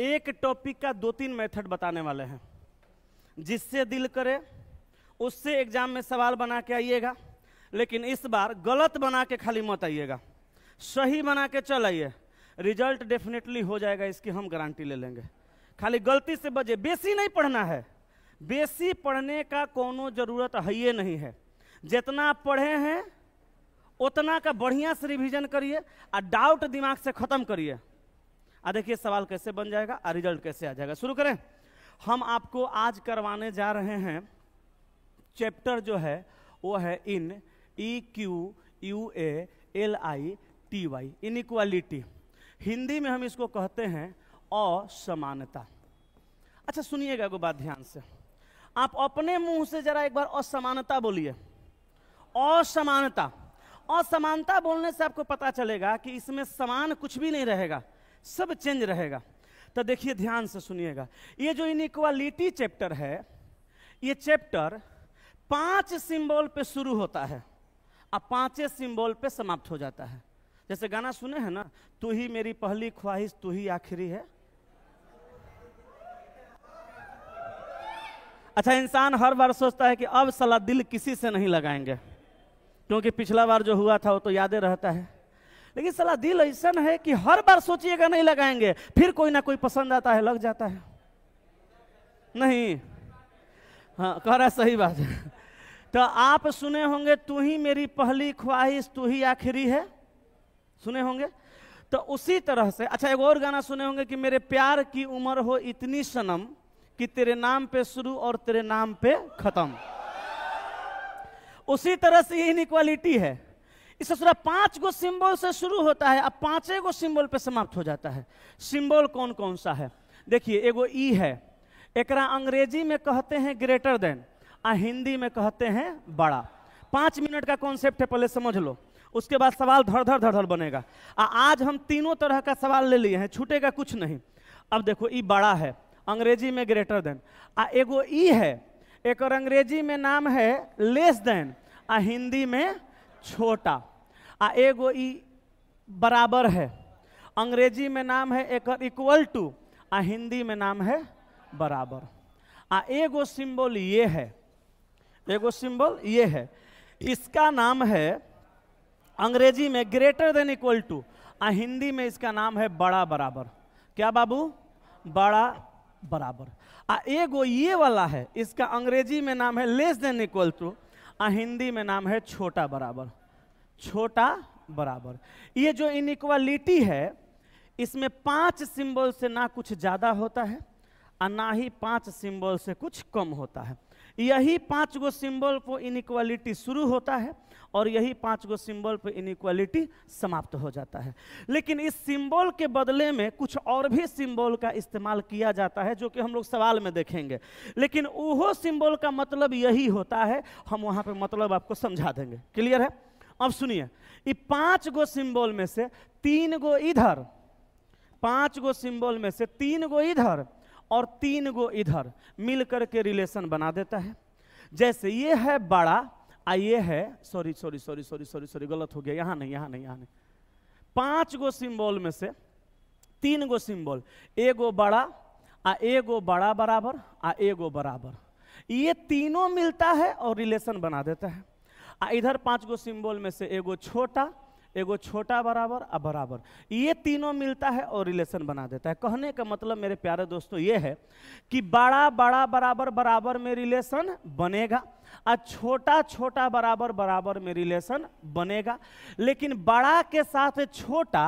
एक टॉपिक का दो तीन मेथड बताने वाले हैं जिससे दिल करे उससे एग्जाम में सवाल बना के आइएगा लेकिन इस बार गलत बना के खाली मत आइएगा सही बना के चल आइए रिजल्ट डेफिनेटली हो जाएगा इसकी हम गारंटी ले लेंगे खाली गलती से बचे बेसी नहीं पढ़ना है बेसी पढ़ने का कोनो जरूरत है नहीं है जितना पढ़े हैं उतना का बढ़िया से रिविजन करिए और डाउट दिमाग से ख़त्म करिए आ देखिए सवाल कैसे बन जाएगा और रिजल्ट कैसे आ जाएगा शुरू करें हम आपको आज करवाने जा रहे हैं चैप्टर जो है वो है in E Q U A L I T Y equality Hindi में हम इसको कहते हैं असमानता अच्छा सुनिएगा एगो बात ध्यान से आप अपने मुंह से जरा एक बार असमानता बोलिए असमानता असमानता बोलने से आपको पता चलेगा कि इसमें समान कुछ भी नहीं रहेगा सब चेंज रहेगा तो देखिए ध्यान से सुनिएगा ये जो इनक्वालिटी चैप्टर है ये चैप्टर पांच सिंबल पे शुरू होता है और पांचे सिंबल पे समाप्त हो जाता है जैसे गाना सुने हैं ना तू ही मेरी पहली ख्वाहिश तू ही आखिरी है अच्छा इंसान हर बार सोचता है कि अब सलाह दिल किसी से नहीं लगाएंगे क्योंकि पिछला बार जो हुआ था वो तो यादें रहता है लेकिन सलाह दिल ऐसा है कि हर बार सोचिएगा नहीं लगाएंगे फिर कोई ना कोई पसंद आता है लग जाता है नहीं हाँ कह रहा सही बात है तो आप सुने होंगे तू ही मेरी पहली ख्वाहिश तू ही आखिरी है सुने होंगे तो उसी तरह से अच्छा एक और गाना सुने होंगे कि मेरे प्यार की उम्र हो इतनी सनम कि तेरे नाम पे शुरू और तेरे नाम पे खत्म उसी तरह से ये इनक्वालिटी है इस सूरा पांच गो सिंबल से शुरू होता है अब पांचे गो सिंबल पे समाप्त हो जाता है सिंबल कौन कौन सा है देखिए एगो ई है एकरा अंग्रेजी में कहते हैं ग्रेटर देन आ हिंदी में कहते हैं बड़ा पाँच मिनट का कॉन्सेप्ट है पहले समझ लो उसके बाद सवाल धड़ धड़ धड़ धड़ बनेगा आ आज हम तीनों तरह का सवाल ले लिए हैं छूटेगा कुछ नहीं अब देखो ई बड़ा है अंग्रेजी में ग्रेटर देन आ एगो ई है एक अंग्रेजी में नाम है लेस देन आ हिंदी में छोटा आ एगो ई बराबर है अंग्रेजी में नाम है एक इक्वल टू आ हिंदी में नाम है बराबर आ एगो सिंबल ये है एगो सिंबल ये है इसका नाम है अंग्रेजी में ग्रेटर देन इक्वल टू आ हिंदी में इसका नाम है बड़ा बराबर क्या बाबू बड़ा बराबर आ एगो ये वाला है इसका अंग्रेजी में नाम है less than equal to Hindi में नाम है छोटा बराबर छोटा बराबर ये जो इनिक्वालिटी है इसमें पांच सिंबल से ना कुछ ज़्यादा होता है और ना ही पांच सिंबल से कुछ कम होता है यही पांच गो सिंबल पर इनक्वालिटी शुरू होता है और यही पांच गो सिंबल पर इनक्वालिटी समाप्त हो जाता है लेकिन इस सिंबल के बदले में कुछ और भी सिंबल का इस्तेमाल किया जाता है जो कि हम लोग सवाल में देखेंगे लेकिन वो सिंबल का मतलब यही होता है हम वहाँ पर मतलब आपको समझा देंगे क्लियर है अब सुनिए ये पांच गो सिंबल में से तीन गो इधर पांच गो सिंबल में से तीन गो इधर और तीन गो इधर मिल के रिलेशन बना देता है जैसे ये है बड़ा आ ये है sorry sorry sorry sorry sorry sorry गलत हो गया यहाँ नहीं यहाँ नहीं यहाँ नहीं पांच गो सिंबल में से तीन गो सिंबल एगो बड़ा आ एगो बड़ा बराबर आ एगो बराबर ये तीनों मिलता है और रिलेशन बना देता है आ इधर पांच गो सिंबल में से एगो छोटा एगो छोटा बराबर और बराबर ये तीनों मिलता है और रिलेशन बना देता है कहने का मतलब मेरे प्यारे दोस्तों ये है कि बड़ा बड़ा बराबर बराबर में रिलेशन बनेगा और छोटा छोटा बराबर बराबर में रिलेशन बनेगा लेकिन बड़ा के साथ छोटा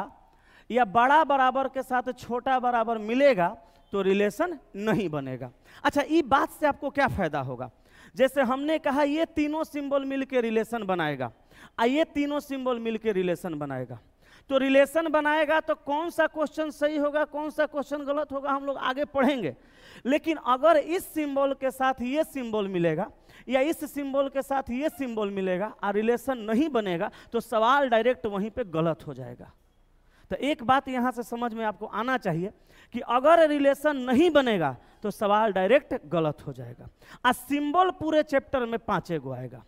या बड़ा बराबर के साथ छोटा बराबर मिलेगा तो रिलेशन नहीं बनेगा अच्छा ये बात से आपको क्या फायदा होगा जैसे हमने कहा ये तीनों सिंबल मिलकर रिलेशन बनाएगा आइए तीनों सिंबल मिलकर रिलेशन बनाएगा तो रिलेशन बनाएगा तो कौन सा क्वेश्चन सही होगा कौन सा क्वेश्चन गलत होगा हम लोग आगे पढ़ेंगे लेकिन अगर इस सिंबल के साथ ये सिंबल मिलेगा या इस सिंबल के साथ ये सिंबल मिलेगा और रिलेशन नहीं बनेगा तो सवाल डायरेक्ट वहीं पे गलत हो जाएगा तो एक बात यहाँ से समझ में आपको आना चाहिए कि अगर रिलेशन नहीं बनेगा तो सवाल डायरेक्ट गलत हो जाएगा और सिंबल पूरे चैप्टर में पाँचे गो आएगा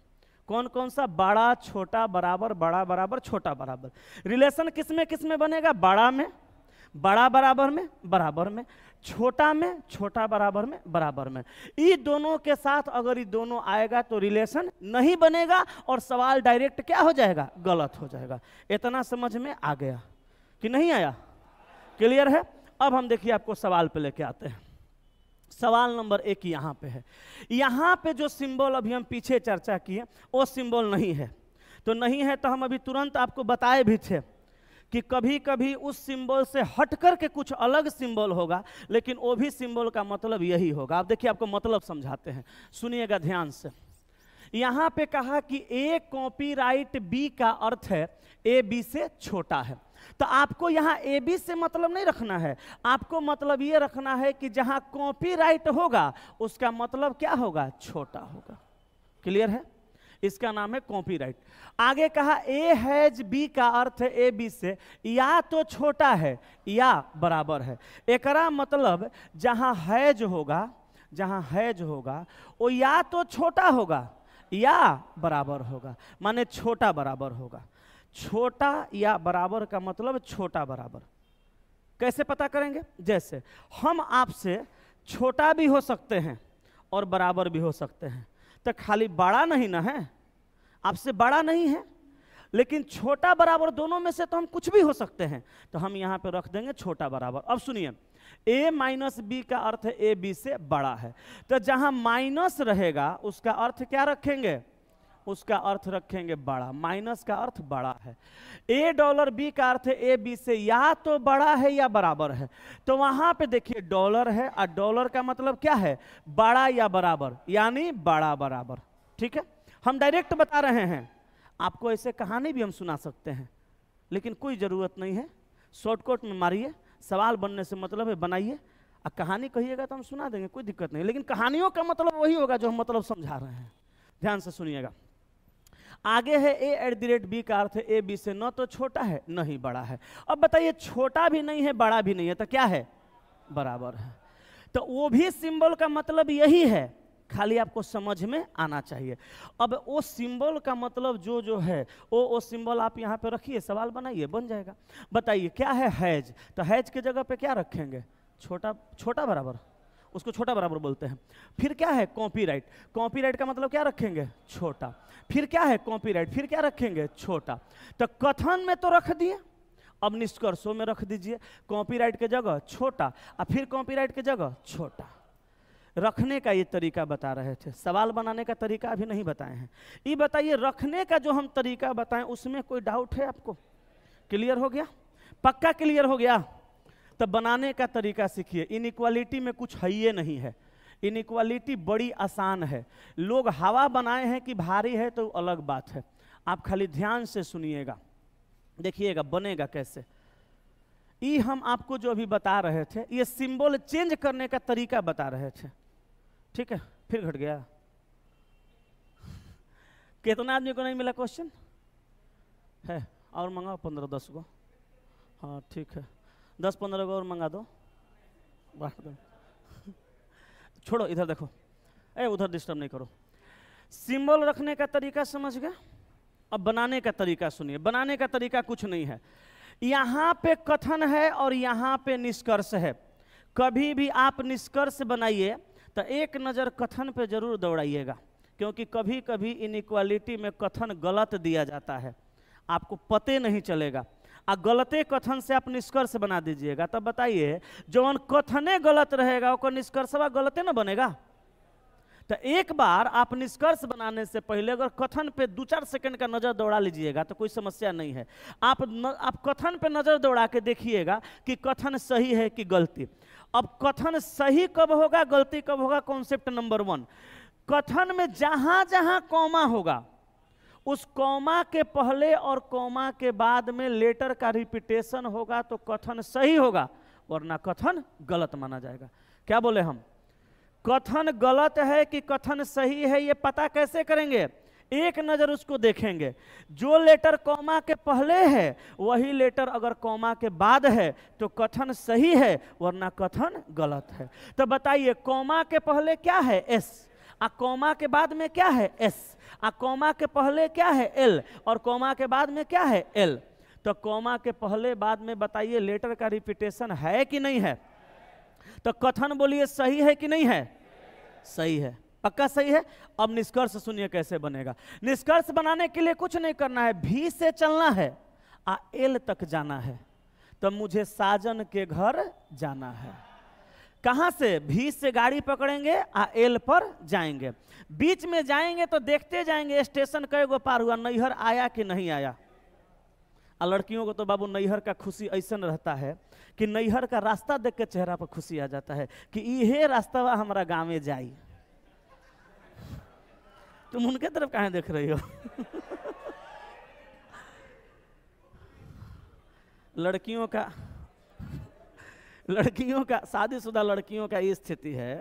कौन कौन सा बड़ा छोटा बराबर बड़ा बराबर छोटा बराबर रिलेशन किस में किस में बनेगा बड़ा में बड़ा बराबर में बराबर में छोटा में छोटा बराबर में बराबर में ये दोनों के साथ अगर ये दोनों आएगा तो रिलेशन नहीं बनेगा और सवाल डायरेक्ट क्या हो जाएगा गलत हो जाएगा इतना समझ में आ गया कि नहीं आया क्लियर है अब हम देखिए आपको सवाल पे लेके आते हैं सवाल नंबर एक यहाँ पे है यहाँ पे जो सिंबल अभी हम पीछे चर्चा किए वो सिंबल नहीं है तो नहीं है तो हम अभी तुरंत आपको बताए भी थे कि कभी कभी उस सिंबल से हट कर के कुछ अलग सिंबल होगा लेकिन वो भी सिंबल का मतलब यही होगा आप देखिए आपको मतलब समझाते हैं सुनिएगा ध्यान से यहां पे कहा कि ए कॉपीराइट बी का अर्थ है ए बी से छोटा है तो आपको यहाँ ए बी से मतलब नहीं रखना है आपको मतलब ये रखना है कि जहाँ कॉपीराइट होगा उसका मतलब क्या होगा छोटा होगा क्लियर है इसका नाम है कॉपीराइट आगे कहा ए हैज बी का अर्थ है ए बी से या तो छोटा है या बराबर है एकरा मतलब जहाँ हैज होगा जहाँ हैज होगा वो या तो छोटा होगा या बराबर होगा माने छोटा बराबर होगा छोटा या बराबर का मतलब छोटा बराबर कैसे पता करेंगे जैसे हम आपसे छोटा भी हो सकते हैं और बराबर भी हो सकते हैं तो खाली बड़ा नहीं ना है आपसे बड़ा नहीं है लेकिन छोटा बराबर दोनों में से तो हम कुछ भी हो सकते हैं तो हम यहाँ पे रख देंगे छोटा बराबर अब सुनिए ए माइनस बी का अर्थ ए बी से बड़ा है तो जहां माइनस रहेगा उसका अर्थ क्या रखेंगे उसका अर्थ रखेंगे बड़ा माइनस का अर्थ बड़ा है ए डॉलर बी का अर्थ ए बी से या तो बड़ा है या बराबर है तो वहां पे देखिए डॉलर है और डॉलर का मतलब क्या है बड़ा या बराबर यानी बड़ा बराबर ठीक है हम डायरेक्ट बता रहे हैं आपको ऐसे कहानी भी हम सुना सकते हैं लेकिन कोई ज़रूरत नहीं है शॉर्टकट में मारिए सवाल बनने से मतलब है बनाइए और कहानी कहिएगा तो हम सुना देंगे कोई दिक्कत नहीं लेकिन कहानियों का मतलब वही होगा जो हम मतलब समझा रहे हैं ध्यान से सुनिएगा आगे है A at the rate B का अर्थ है ए बी से न तो छोटा है न ही बड़ा है अब बताइए छोटा भी नहीं है बड़ा भी नहीं है तो क्या है बराबर है तो वो भी सिंबल का मतलब यही है खाली आपको समझ में आना चाहिए अब वो सिंबल का मतलब जो जो है वो वो सिंबल आप यहाँ पे रखिए सवाल बनाइए बन जाएगा बताइए क्या है हैज तो हैज के जगह पे क्या रखेंगे छोटा छोटा बराबर उसको छोटा बराबर बोलते हैं फिर क्या है कॉपीराइट कॉपीराइट का मतलब क्या रखेंगे छोटा फिर क्या है कॉपीराइट फिर क्या रखेंगे छोटा तो कथन में तो रख दिए अब निष्कर्षों में रख दीजिए कॉपीराइट के जगह छोटा और फिर कॉपीराइट के जगह छोटा रखने का ये तरीका बता रहे थे सवाल बनाने का तरीका अभी नहीं बताए हैं ये बताइए रखने का जो हम तरीका बताएं उसमें कोई डाउट है आपको क्लियर हो गया पक्का क्लियर हो गया तब बनाने का तरीका सीखिए इनक्वालिटी में कुछ है ये नहीं है इनक्वालिटी बड़ी आसान है लोग हवा बनाए हैं कि भारी है तो अलग बात है आप खाली ध्यान से सुनिएगा देखिएगा बनेगा कैसे ये हम आपको जो अभी बता रहे थे ये सिंबल चेंज करने का तरीका बता रहे थे ठीक है फिर घट गया कितना आदमी को नहीं मिला क्वेश्चन है और मंगाओ पंद्रह दस को हाँ ठीक है दस पंद्रह को और मंगा दो बांट दो तो। छोड़ो इधर देखो ए उधर डिस्टर्ब नहीं करो सिंबल रखने का तरीका समझ गया अब बनाने का तरीका सुनिए बनाने का तरीका कुछ नहीं है यहाँ पे कथन है और यहाँ पे निष्कर्ष है कभी भी आप निष्कर्ष बनाइए तो एक नज़र कथन पे ज़रूर दौड़ाइएगा क्योंकि कभी कभी इनक्वालिटी में कथन गलत दिया जाता है आपको पते नहीं चलेगा आ गलते कथन से आप निष्कर्ष बना दीजिएगा तब बताइए जौन कथने गलत रहेगा ओकर निष्कर्षवा गलते ना बनेगा तो एक बार आप निष्कर्ष बनाने से पहले अगर कथन पे दो चार सेकंड का नज़र दौड़ा लीजिएगा तो कोई समस्या नहीं है आप न, आप कथन पे नज़र दौड़ा के देखिएगा कि कथन सही है कि गलती अब कथन सही कब होगा गलती कब होगा कॉन्सेप्ट नंबर वन कथन में जहां जहां कौमा होगा उस कौमा के पहले और कौमा के बाद में लेटर का रिपीटेशन होगा तो कथन सही होगा वरना कथन गलत माना जाएगा क्या बोले हम कथन गलत है कि कथन सही है ये पता कैसे करेंगे एक नज़र उसको देखेंगे जो लेटर कौमा के पहले है वही लेटर अगर कौमा के बाद है तो कथन सही है वरना कथन गलत है तो बताइए कौमा के पहले क्या है एस आ कौमा के बाद में क्या है एस आ कौमा के पहले क्या है एल और कौमा के बाद में क्या है एल तो कौमा के पहले बाद में बताइए लेटर का रिपीटेशन है कि नहीं है तो कथन बोलिए सही है कि नहीं है सही है पक्का सही है अब निष्कर्ष सुनिए कैसे बनेगा निष्कर्ष बनाने के लिए कुछ नहीं करना है भी से चलना है आ एल तक जाना है तो मुझे साजन के घर जाना है कहाँ से भी से गाड़ी पकड़ेंगे आ एल पर जाएंगे बीच में जाएंगे तो देखते जाएंगे स्टेशन कई गो पार हुआ नैहर आया कि नहीं आया आ लड़कियों को तो बाबू नैहर का खुशी ऐसा रहता है कि नैहर का रास्ता देख के चेहरा पर खुशी आ जाता है कि ये रास्ता हमारा गाँव में जाई तुम उनके तरफ कहा देख रही हो लड़कियों का लड़कियों का शादीशुदा लड़कियों का ये स्थिति है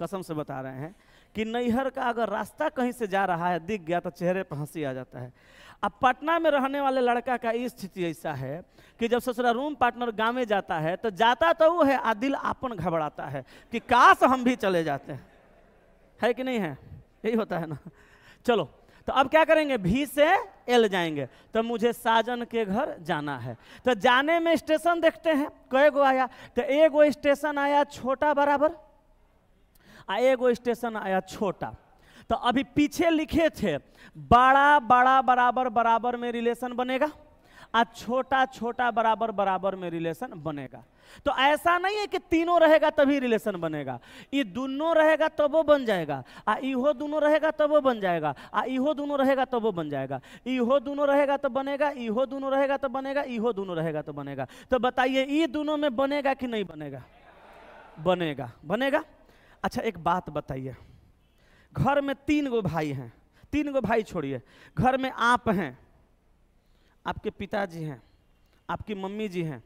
कसम से बता रहे हैं कि नैहर का अगर रास्ता कहीं से जा रहा है दिख गया तो चेहरे पर हंसी आ जाता है अब पटना में रहने वाले लड़का का ये स्थिति ऐसा है कि जब ससुरा रूम पार्टनर गाँव में जाता है तो जाता तो वो है आ दिल आपन घबराता है कि काश हम भी चले जाते हैं है कि नहीं है यही होता है ना चलो तो अब क्या करेंगे भी से एल जाएंगे तो मुझे साजन के घर जाना है तो जाने में स्टेशन देखते हैं कै गो आया तो एगो स्टेशन आया छोटा बराबर आ एगो स्टेशन आया छोटा तो अभी पीछे लिखे थे बड़ा बड़ा बराबर बराबर में रिलेशन बनेगा आ छोटा छोटा बराबर बराबर में रिलेशन बनेगा तो ऐसा नहीं है कि तीनों रहेगा तभी रिलेशन बनेगा ये दोनों रहेगा तब वो बन जाएगा आ इहो दोनों रहेगा तबो बन जाएगा आ इहो दोनों रहेगा तब वो बन जाएगा इहो दोनों रहेगा तो बनेगा इहो दोनों रहेगा तो बनेगा इहो दोनों रहेगा तो बनेगा तो बताइए ये दोनों में बनेगा कि नहीं बनेगा बनेगा बनेगा अच्छा एक बात बताइए घर में तीन गो भाई हैं तीन गो भाई छोड़िए घर में आप हैं आपके पिताजी हैं आपकी मम्मी जी हैं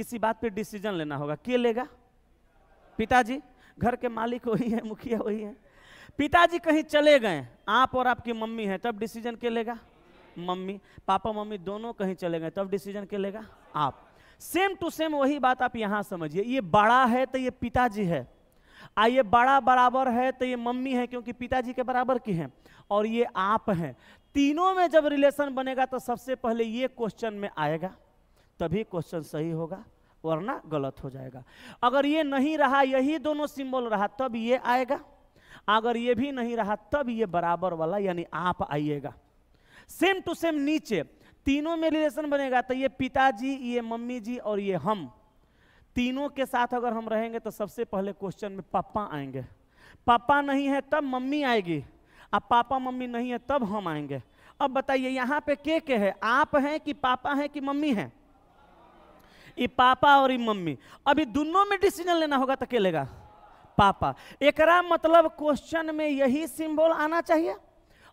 किसी बात पे डिसीजन लेना होगा के लेगा पिताजी घर के मालिक वही है मुखिया वही है पिताजी कहीं चले गए आप और आपकी मम्मी है तब डिसीजन के लेगा मम्मी पापा मम्मी दोनों कहीं चले गए तब डिसीजन के लेगा आप सेम टू सेम वही बात आप यहां समझिए ये बड़ा है तो ये पिताजी है आ ये बड़ा बराबर है तो ये मम्मी है क्योंकि पिताजी के बराबर की हैं और ये आप हैं तीनों में जब रिलेशन बनेगा तो सबसे पहले ये क्वेश्चन में आएगा तभी क्वेश्चन सही होगा वरना गलत हो जाएगा अगर ये नहीं रहा यही दोनों सिंबल रहा तब ये आएगा अगर ये भी नहीं रहा तब ये बराबर वाला यानी आप आइएगा सेम टू सेम नीचे तीनों में रिलेशन बनेगा तो ये पिताजी ये मम्मी जी और ये हम तीनों के साथ अगर हम रहेंगे तो सबसे पहले क्वेश्चन में पापा आएंगे पापा नहीं है तब मम्मी आएगी अब पापा मम्मी नहीं है तब हम आएंगे अब बताइए यहाँ पे के के है आप हैं कि पापा हैं कि मम्मी हैं ये पापा और ये मम्मी अभी दोनों में डिसीजन लेना होगा तो अकेलेगा पापा एकरा मतलब क्वेश्चन में यही सिंबल आना चाहिए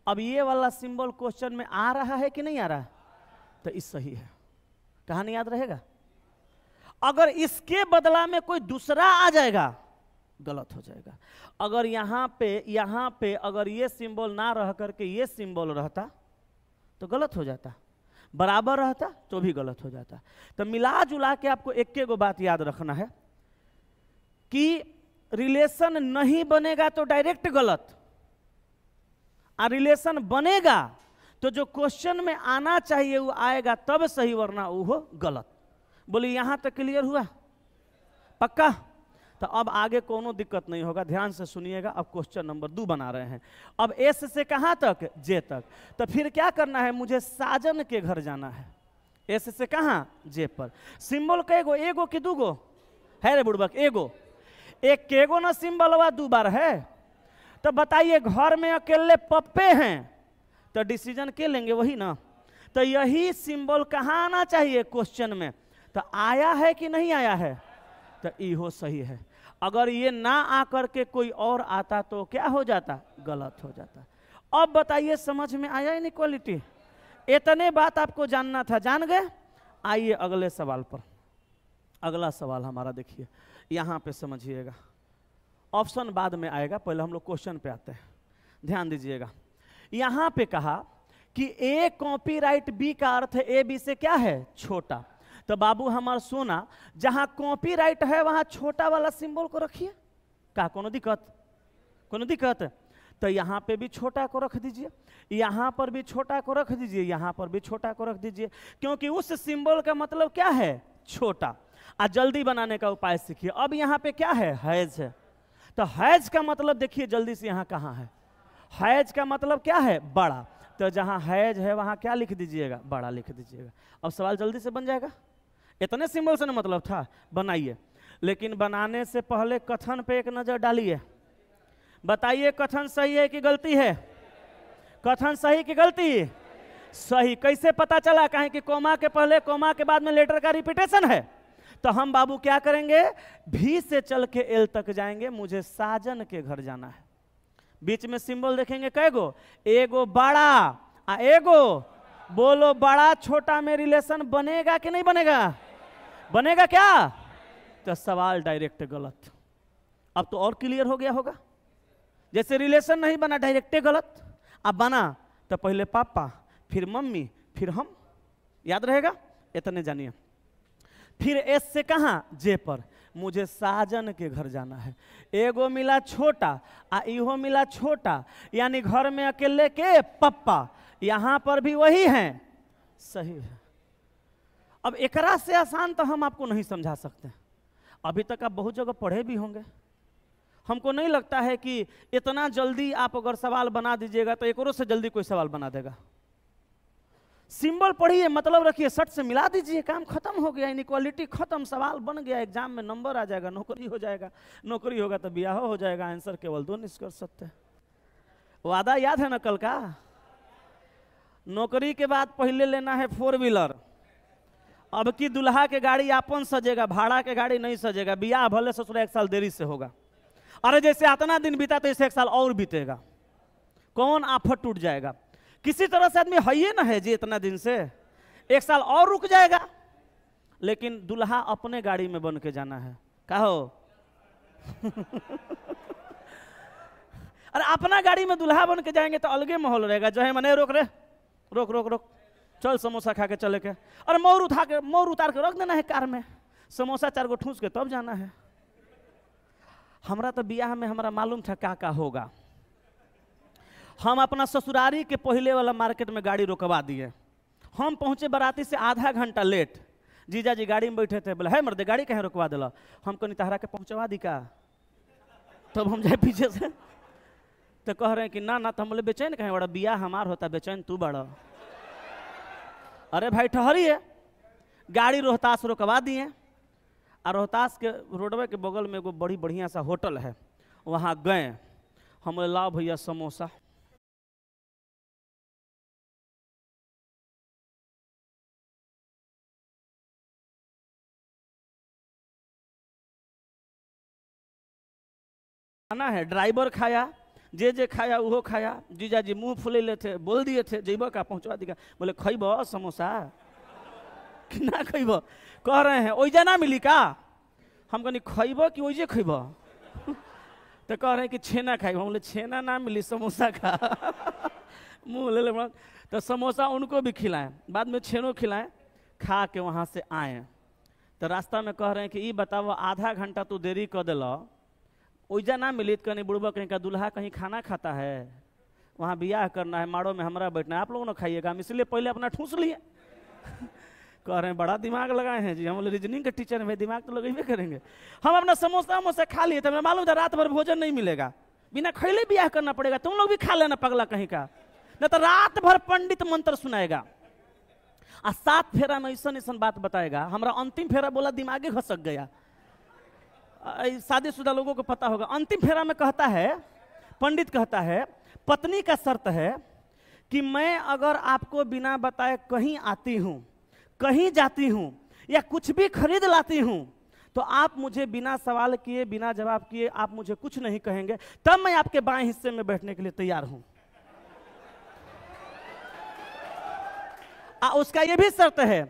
अब ये वाला सिंबल क्वेश्चन में आ रहा है कि नहीं आ रहा तो इस सही है कहानी याद रहेगा अगर इसके बदला में कोई दूसरा आ जाएगा गलत हो जाएगा अगर यहाँ पे यहाँ पे अगर ये सिंबल ना रह करके ये सिंबल रहता तो गलत हो जाता बराबर रहता तो भी गलत हो जाता तो मिला जुला के आपको एक गो बात याद रखना है कि रिलेशन नहीं बनेगा तो डायरेक्ट गलत और रिलेशन बनेगा तो जो क्वेश्चन में आना चाहिए वो आएगा तब सही वरना वो गलत बोली यहां तक क्लियर हुआ पक्का तो अब आगे कोनो दिक्कत नहीं होगा ध्यान से सुनिएगा अब क्वेश्चन नंबर दो बना रहे हैं अब एस से कहाँ तक जे तक तो फिर क्या करना है मुझे साजन के घर जाना है एस से कहाँ जे पर सिंबल गो एगो कि दू गो है रे बुड़बक एगो एक के गो ना सिंबल हुआ दो बार है तो बताइए घर में अकेले पप्पे हैं तो डिसीजन के लेंगे वही ना तो यही सिंबल कहाँ आना चाहिए क्वेश्चन में तो आया है कि नहीं आया है तो इो सही है अगर ये ना आकर के कोई और आता तो क्या हो जाता गलत हो जाता अब बताइए समझ में आया इन क्वालिटी इतने बात आपको जानना था जान गए आइए अगले सवाल पर अगला सवाल हमारा देखिए यहाँ पे समझिएगा ऑप्शन बाद में आएगा पहले हम लोग क्वेश्चन पे आते हैं ध्यान दीजिएगा यहाँ पे कहा कि ए कॉपीराइट बी का अर्थ ए बी से क्या है छोटा तो बाबू हमार सोना जहाँ कॉपी राइट है वहाँ छोटा वाला सिंबल को रखिए का कोनो दिक्कत कोनो दिक्कत तो यहाँ पे भी छोटा को रख दीजिए यहाँ पर भी छोटा को रख दीजिए यहाँ पर भी छोटा को रख दीजिए क्योंकि उस सिंबल का मतलब क्या है छोटा आ जल्दी बनाने का उपाय सीखिए अब यहाँ पे क्या है हैज है तो हैज का मतलब देखिए जल्दी से यहाँ कहाँ है हैज का मतलब क्या है बड़ा तो जहाँ हैज है वहाँ क्या लिख दीजिएगा बड़ा लिख दीजिएगा अब सवाल जल्दी से बन जाएगा इतने सिंबल से ना मतलब था बनाइए लेकिन बनाने से पहले कथन पे एक नज़र डालिए बताइए कथन सही है कि गलती है कथन सही कि गलती सही कैसे पता चला कहें कि कोमा के पहले कोमा के बाद में लेटर का रिपीटेशन है तो हम बाबू क्या करेंगे भी से चल के एल तक जाएंगे मुझे साजन के घर जाना है बीच में सिंबल देखेंगे कै गो एगो बड़ा एगो बोलो बड़ा छोटा में रिलेशन बनेगा कि नहीं बनेगा बनेगा क्या तो सवाल डायरेक्ट गलत अब तो और क्लियर हो गया होगा जैसे रिलेशन नहीं बना डायरेक्टे गलत अब बना तो पहले पापा फिर मम्मी फिर हम याद रहेगा इतने जानिए फिर एस से कहा जे पर मुझे साजन के घर जाना है एगो मिला छोटा आ इो मिला छोटा यानी घर में अकेले के पप्पा यहाँ पर भी वही हैं सही है अब एकरा से आसान तो हम आपको नहीं समझा सकते अभी तक आप बहुत जगह पढ़े भी होंगे हमको नहीं लगता है कि इतना जल्दी आप अगर सवाल बना दीजिएगा तो एक से जल्दी कोई सवाल बना देगा सिंबल पढ़िए मतलब रखिए सट से मिला दीजिए काम खत्म हो गया इनिक्वालिटी खत्म सवाल बन गया एग्जाम में नंबर आ जाएगा नौकरी हो जाएगा नौकरी होगा तो ब्याह हो जाएगा आंसर केवल दो निष्कर्ष सत्य वादा याद है ना कल का नौकरी के बाद पहले लेना है फोर व्हीलर अब की दुल्हा के गाड़ी आपन सजेगा भाड़ा के गाड़ी नहीं सजेगा बिया भले ससुर एक साल देरी से होगा अरे जैसे इतना दिन बीता तो इसे एक साल और बीतेगा कौन आफत टूट जाएगा किसी तरह से आदमी है ना है जी इतना दिन से एक साल और रुक जाएगा लेकिन दुल्हा अपने गाड़ी में बन के जाना है कहो अरे अपना गाड़ी में दुल्हा बन के जाएंगे तो अलगे माहौल रहेगा जो है मने रोक रहे रोक रोक रोक चल समोसा खा के चले के अरे मोर उठा के मोर उतार के रख देना है कार में समोसा चार गो ठूस के तब जाना है हमरा तो ब्याह में हमारा मालूम था क्या क्या होगा हम अपना ससुरारी के पहले वाला मार्केट में गाड़ी रोकवा दिए हम पहुंचे बराती से आधा घंटा लेट जीजा जी गाड़ी में बैठे थे बोले है मर्दे गाड़ी कहीं रुकवा दिला हम कहीं तहरा के पहुंचवा दी का तब हम जाए पीछे से तो कह रहे हैं कि ना ना तो हम बोले बेचैन कहें बड़ा बिया हमार होता बेचैन तू बड़ा अरे भाई ठहरिए गाड़ी रोहतास रुकवा दिए और रोहतास के रोडवे के बगल में एगो बड़ी बढ़िया सा होटल है वहाँ गए हम लाओ भैया समोसा खाना है ड्राइवर खाया जे जे खाया वो खाया जीजा जी मुंह थे बोल दिए थे जेब का पहुँचवा दिया बोले खैब समोसा कि ना खैब कह रहे हैं ओजा ना मिली का हम कहीं खैब कि ओइजे खैब तो कह रहे हैं कि छेना खाइब हम बोले छेना ना मिली समोसा खा मुँह ले ले तो समोसा उनको भी खिलाएं बाद में छेनों खिलाएं खा के वहाँ से आए तो रास्ता में कह रहे हैं कि ये बताओ आधा घंटा तू देरी कर दिला ओजा ना मिली तो कहीं बुढ़वा कहीं का दुल्हा कहीं खाना खाता है वहाँ ब्याह करना है माड़ो में हमारा बैठना है आप लोगों ने खाइएगा हम इसलिए पहले अपना ठूस लिए कह रहे हैं बड़ा दिमाग लगाए हैं जी हम लोग रीजनिंग के टीचर हैं दिमाग तो लगे करेंगे हम अपना समोसा वमोसा खा लिए तो हमें मालूम था रात भर भोजन नहीं मिलेगा बिना खैले ब्याह करना पड़ेगा तुम लोग भी खा लेना पगला कहीं का नहीं तो रात भर पंडित मंत्र सुनाएगा आ सात फेरा में ऐसा ऐसा बात बताएगा हमारा अंतिम फेरा बोला दिमागे घसक गया शादीशुदा लोगों को पता होगा अंतिम फेरा में कहता है पंडित कहता है पत्नी का शर्त है कि मैं अगर आपको बिना बताए कहीं आती हूँ कहीं जाती हूँ या कुछ भी खरीद लाती हूँ तो आप मुझे बिना सवाल किए बिना जवाब किए आप मुझे कुछ नहीं कहेंगे तब मैं आपके बाएं हिस्से में बैठने के लिए तैयार आ, उसका यह भी शर्त है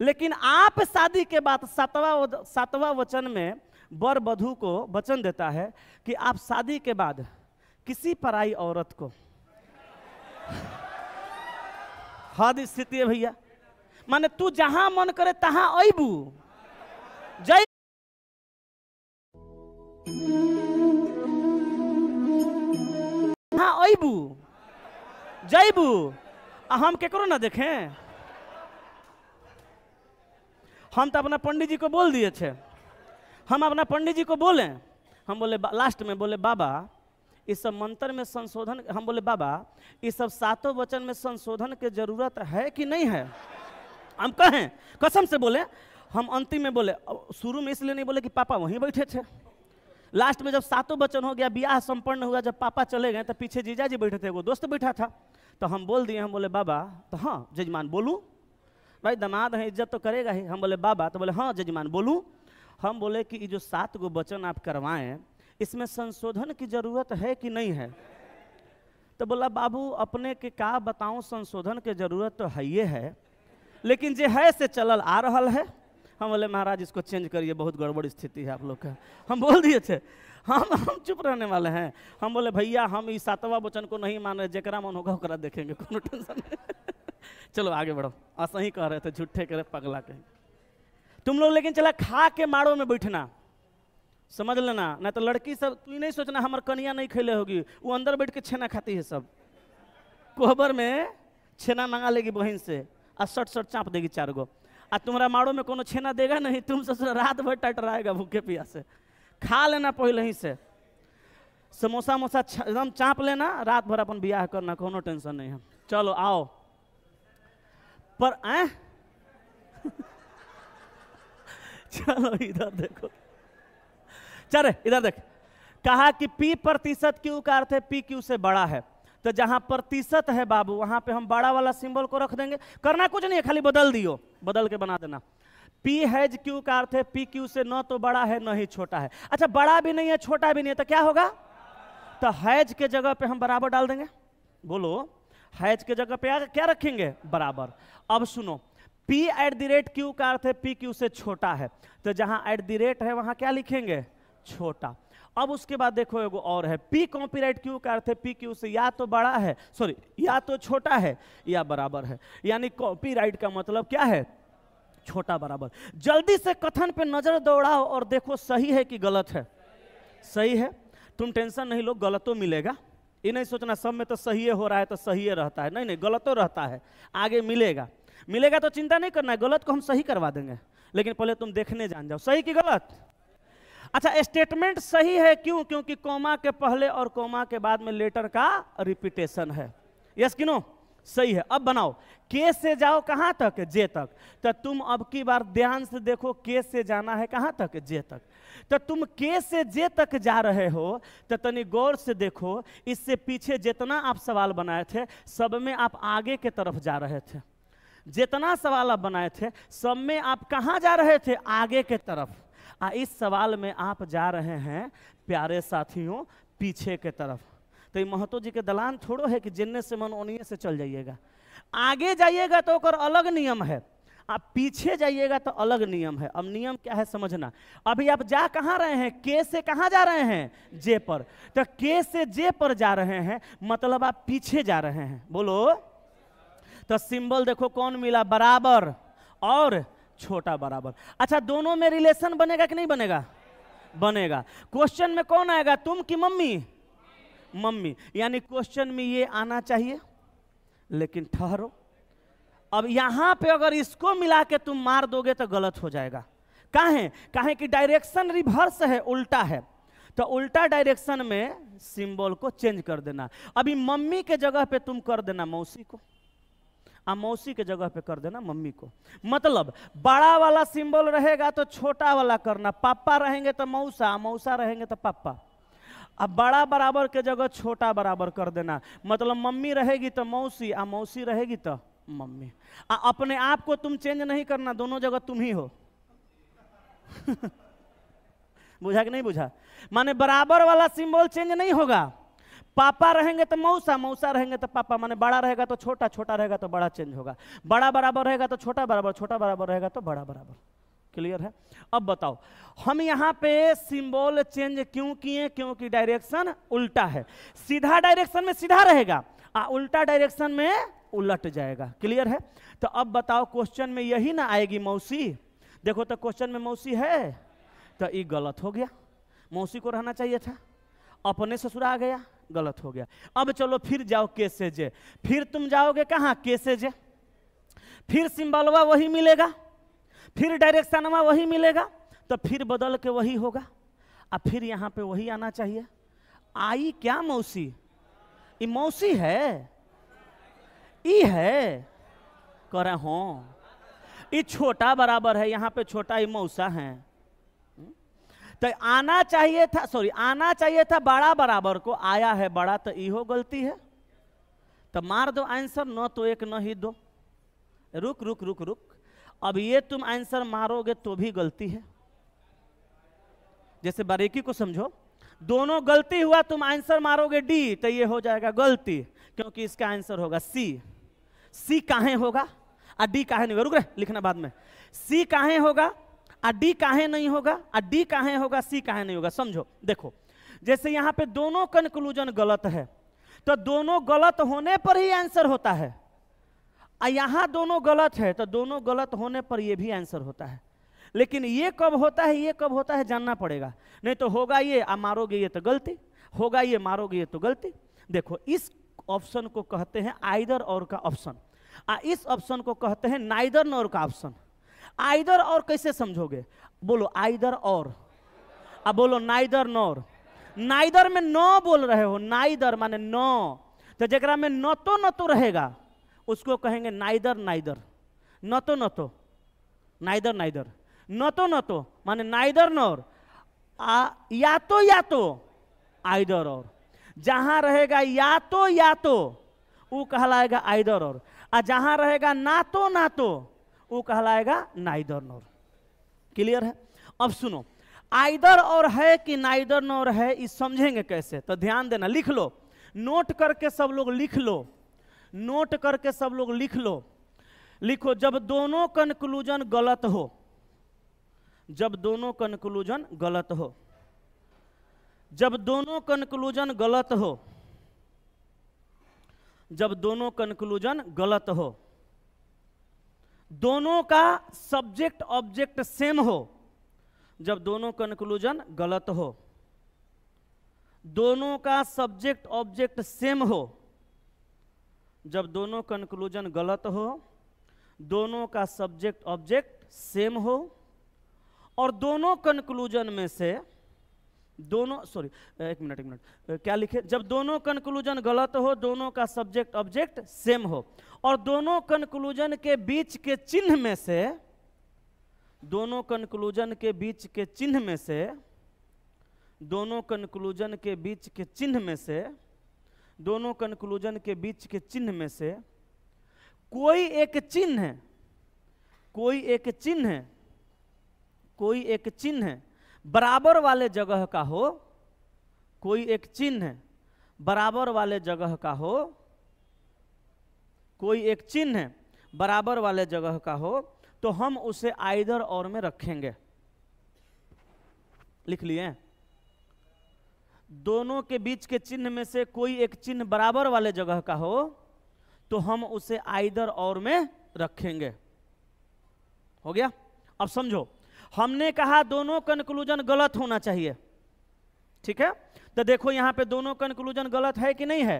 लेकिन आप शादी के बाद सातवा सातवा वचन में बर बधू को वचन देता है कि आप शादी के बाद किसी पराई औरत को हद स्थिति है भैया माने तू जहां मन करे तहां अबू जय हाँ अबू जैबू हम केकरो ना देखें हम तो अपना पंडित जी को बोल दिए थे हम अपना पंडित जी को बोले हम बोले लास्ट में बोले बाबा इस सब मंत्र में संशोधन हम बोले बाबा इस सब सातों वचन में संशोधन के जरूरत है कि नहीं है हम कहें कसम से बोले हम अंतिम में बोले शुरू में इसलिए नहीं बोले कि पापा वहीं बैठे थे लास्ट में जब सातों वचन हो गया ब्याह संपन्न हुआ जब पापा चले गए तो पीछे जीजा जी बैठे थे वो दोस्त बैठा था तो हम बोल दिए हम बोले बाबा तो हाँ जजमान बोलूँ भाई दमाद है इज्जत तो करेगा ही हम बोले बाबा तो बोले हाँ जजमान बोलूँ हम बोले कि जो सात गो वचन आप करवाएं इसमें संशोधन की ज़रूरत है कि नहीं है तो बोला बाबू अपने के का बताऊं संशोधन के ज़रूरत तो है ये है लेकिन जो है से चलल आ रहा है हम बोले महाराज इसको चेंज करिए बहुत गड़बड़ स्थिति है आप लोग का हम बोल दिए थे हम हम चुप रहने वाले हैं हम बोले भैया हम इस सातवा वचन को नहीं मान रहे जरा मन होगा ओकरा देखेंगे कोनो टेंशन चलो आगे बढ़ो असही कह रहे थे झूठे करे पगला कहीं तुम लोग लेकिन चला खा के मारो में बैठना समझ लेना ना तो लड़की सब तू नहीं सोचना हमार कनिया नहीं खेले होगी वो अंदर बैठ के छेना खाती है सब कोहबर में छेना मंगा लेगी बहन से आ सट सट चाँप देगी चार गो आ तुम्हारा मारो में कोनो छेना देगा नहीं तुम सबसे रात भर टटराएगा भूखे पिया से खा लेना पहले ही से समोसा मोसा एकदम चाँप लेना रात भर अपन ब्याह करना कोनो टेंशन नहीं है चलो आओ पर ऐ चलो इधर देखो चल इधर देख कहा कि पी प्रतिशत क्यू का अर्थ है पी क्यू से बड़ा है तो जहां प्रतिशत है बाबू वहां पे हम बड़ा वाला सिंबल को रख देंगे करना कुछ नहीं है खाली बदल दियो बदल के बना देना पी हैज क्यू का अर्थ है पी क्यू से न तो बड़ा है न ही छोटा है अच्छा बड़ा भी नहीं है छोटा भी नहीं है तो क्या होगा तो हैज के जगह पे हम बराबर डाल देंगे बोलो हैज के जगह पे क्या रखेंगे बराबर अब सुनो P at the rate Q का अर्थ है पी क्यू से छोटा है तो जहां एट द रेट है वहां क्या लिखेंगे छोटा अब उसके बाद देखो एगो और है पी राइट क्यू का अर्थ है पी क्यू से या तो बड़ा है सॉरी या तो छोटा है या बराबर है यानी राइट का मतलब क्या है छोटा बराबर जल्दी से कथन पे नजर दौड़ाओ और देखो सही है कि गलत है सही है तुम टेंशन नहीं लो गलतों मिलेगा ये नहीं सोचना सब में तो सही हो रहा है तो सही है रहता है नहीं नहीं गलतों रहता है आगे मिलेगा मिलेगा तो चिंता नहीं करना है गलत को हम सही करवा देंगे लेकिन पहले तुम देखने जान जाओ सही की गलत अच्छा स्टेटमेंट सही है क्यों क्योंकि कोमा के पहले और कोमा के बाद में लेटर का रिपीटेशन है यस कि नो सही है अब बनाओ के से जाओ कहां तक जे तक तो तुम अब की बार ध्यान से देखो के से जाना है कहां तक जे तक तो तुम के से जे तक जा रहे हो तो तनी गौर से देखो इससे पीछे जितना आप सवाल बनाए थे सब में आप आगे के तरफ जा रहे थे जितना सवाल आप बनाए थे सब में आप कहाँ जा रहे थे आगे के तरफ आ इस सवाल में आप जा रहे हैं प्यारे साथियों पीछे के तरफ तो ये महतो जी के दलान थोड़ो है कि जिन्ने से मन ओनिए से चल जाइएगा आगे जाइएगा तो और अलग नियम है आप पीछे जाइएगा तो अलग नियम है अब नियम क्या है समझना अभी आप जा कहाँ रहे हैं के से कहाँ जा रहे हैं जे पर तो के से जे पर जा रहे हैं मतलब आप पीछे जा रहे हैं बोलो तो सिंबल देखो कौन मिला बराबर और छोटा बराबर अच्छा दोनों में रिलेशन बनेगा कि नहीं बनेगा बनेगा क्वेश्चन में कौन आएगा तुम कि मम्मी मम्मी यानी क्वेश्चन में ये आना चाहिए लेकिन ठहरो अब यहां पे अगर इसको मिला के तुम मार दोगे तो गलत हो जाएगा काहे काहे कि डायरेक्शन रिवर्स है उल्टा है तो उल्टा डायरेक्शन में सिंबल को चेंज कर देना अभी मम्मी के जगह पे तुम कर देना मौसी को आ मौसी के जगह पे कर देना मम्मी को मतलब बड़ा वाला सिंबल रहेगा तो छोटा वाला करना पापा रहेंगे तो मौसा मौसा रहेंगे तो पापा अब बड़ा बराबर के जगह छोटा बराबर कर देना मतलब मम्मी रहेगी तो मौसी आ मौसी रहेगी तो मम्मी आ अपने आप को तुम चेंज नहीं करना दोनों जगह तुम ही हो बुझा कि नहीं बुझा माने बराबर वाला सिंबल चेंज नहीं होगा पापा रहेंगे तो मौसा मौसा रहेंगे तो पापा माने बड़ा रहेगा तो छोटा छोटा रहेगा तो बड़ा चेंज होगा बड़ा बराबर रहेगा तो छोटा बराबर छोटा बराबर रहेगा तो बड़ा बराबर क्लियर है अब बताओ हम यहाँ पे सिंबल चेंज क्यों किए क्योंकि डायरेक्शन उल्टा है सीधा डायरेक्शन में सीधा रहेगा आ उल्टा डायरेक्शन में उलट जाएगा क्लियर है तो अब बताओ क्वेश्चन में यही ना आएगी मौसी देखो तो क्वेश्चन में मौसी है तो ये गलत हो गया मौसी को रहना चाहिए था अपने ससुरा आ गया गलत हो गया अब चलो फिर जाओ जे फिर तुम जाओगे कहाँ जे फिर सिम्बलवा वही मिलेगा फिर डायरेक्शनवा वही मिलेगा तो फिर बदल के वही होगा और फिर यहाँ पे वही आना चाहिए आई क्या मौसी ये मौसी है ये है करे हों ये हाँ। छोटा बराबर है यहाँ पे छोटा ये मौसा है तो आना चाहिए था सॉरी आना चाहिए था बड़ा बराबर को आया है बड़ा तो इो गलती है तो मार दो आंसर न तो एक न ही दो रुक रुक रुक रुक अब ये तुम आंसर मारोगे तो भी गलती है जैसे बारीकी को समझो दोनों गलती हुआ तुम आंसर मारोगे डी तो ये हो जाएगा गलती क्योंकि इसका आंसर होगा सी सी काहे होगा और डी काहे नहीं होगा रुक रहे लिखना बाद में सी काहे होगा आ डी काहे नहीं होगा आ डी काहे होगा सी काहे नहीं होगा समझो देखो जैसे यहां पे दोनों कंक्लूजन गलत है तो दोनों गलत होने पर ही आंसर होता है आ यहां दोनों गलत है तो दोनों गलत होने पर ये भी आंसर होता है लेकिन ये कब होता है ये कब होता है जानना पड़ेगा नहीं तो होगा ये आ मारोगे ये तो गलती होगा ये मारोगे ये तो गलती देखो इस ऑप्शन को कहते हैं आइदर और का ऑप्शन आ इस ऑप्शन को कहते हैं नाइदर नॉर का ऑप्शन आइदर और कैसे समझोगे बोलो आइदर और अब बोलो नाइदर नोर नाइदर में नो बोल रहे हो नाइदर माने नो तो जरा में नो तो न तो रहेगा उसको कहेंगे नाइदर नाइदर न तो न तो नाइदर नाइदर न तो न तो माने नाइदर नोर आ, या तो या तो आइदर और जहां रहेगा या तो या तो वो कहलाएगा आइदर और आ जहां रहेगा ना तो ना तो वो कहलाएगा नाइदर नोर क्लियर है अब सुनो आइदर और है कि नाइदर नोर है इस समझेंगे कैसे तो ध्यान देना लिख लो नोट करके सब लोग लिख लो नोट करके सब लोग लिख लो लिखो जब दोनों कंक्लूजन गलत हो जब दोनों कंक्लूजन गलत हो जब दोनों कंक्लूजन गलत हो जब दोनों कंक्लूजन गलत हो दोनों का सब्जेक्ट ऑब्जेक्ट सेम हो जब दोनों कंक्लूजन गलत हो दोनों का सब्जेक्ट ऑब्जेक्ट सेम हो जब दोनों कंक्लूजन गलत हो दोनों का सब्जेक्ट ऑब्जेक्ट सेम हो और दोनों कंक्लूजन में से दोनों सॉरी एक मिनट एक मिनट क्या लिखे जब दोनों कंक्लूजन गलत हो दोनों का सब्जेक्ट ऑब्जेक्ट सेम हो और दोनों कंक्लूजन के बीच के चिन्ह में से दोनों कंक्लूजन के बीच के चिन्ह में से दोनों कंक्लूजन के बीच के चिन्ह में से दोनों कंक्लूजन के बीच के चिन्ह में से कोई एक चिन्ह है कोई एक चिन्ह है कोई एक चिन्ह है बराबर वाले जगह का हो कोई एक चिन्ह बराबर वाले जगह का हो कोई एक चिन्ह बराबर वाले जगह का हो तो हम उसे आइधर और में रखेंगे लिख लिए दोनों के बीच के चिन्ह में से कोई एक चिन्ह बराबर वाले जगह का हो तो हम उसे आइधर और में रखेंगे हो गया अब समझो हमने कहा दोनों कंक्लूजन गलत होना चाहिए ठीक है तो देखो यहां पे दोनों कंक्लूजन गलत है कि नहीं है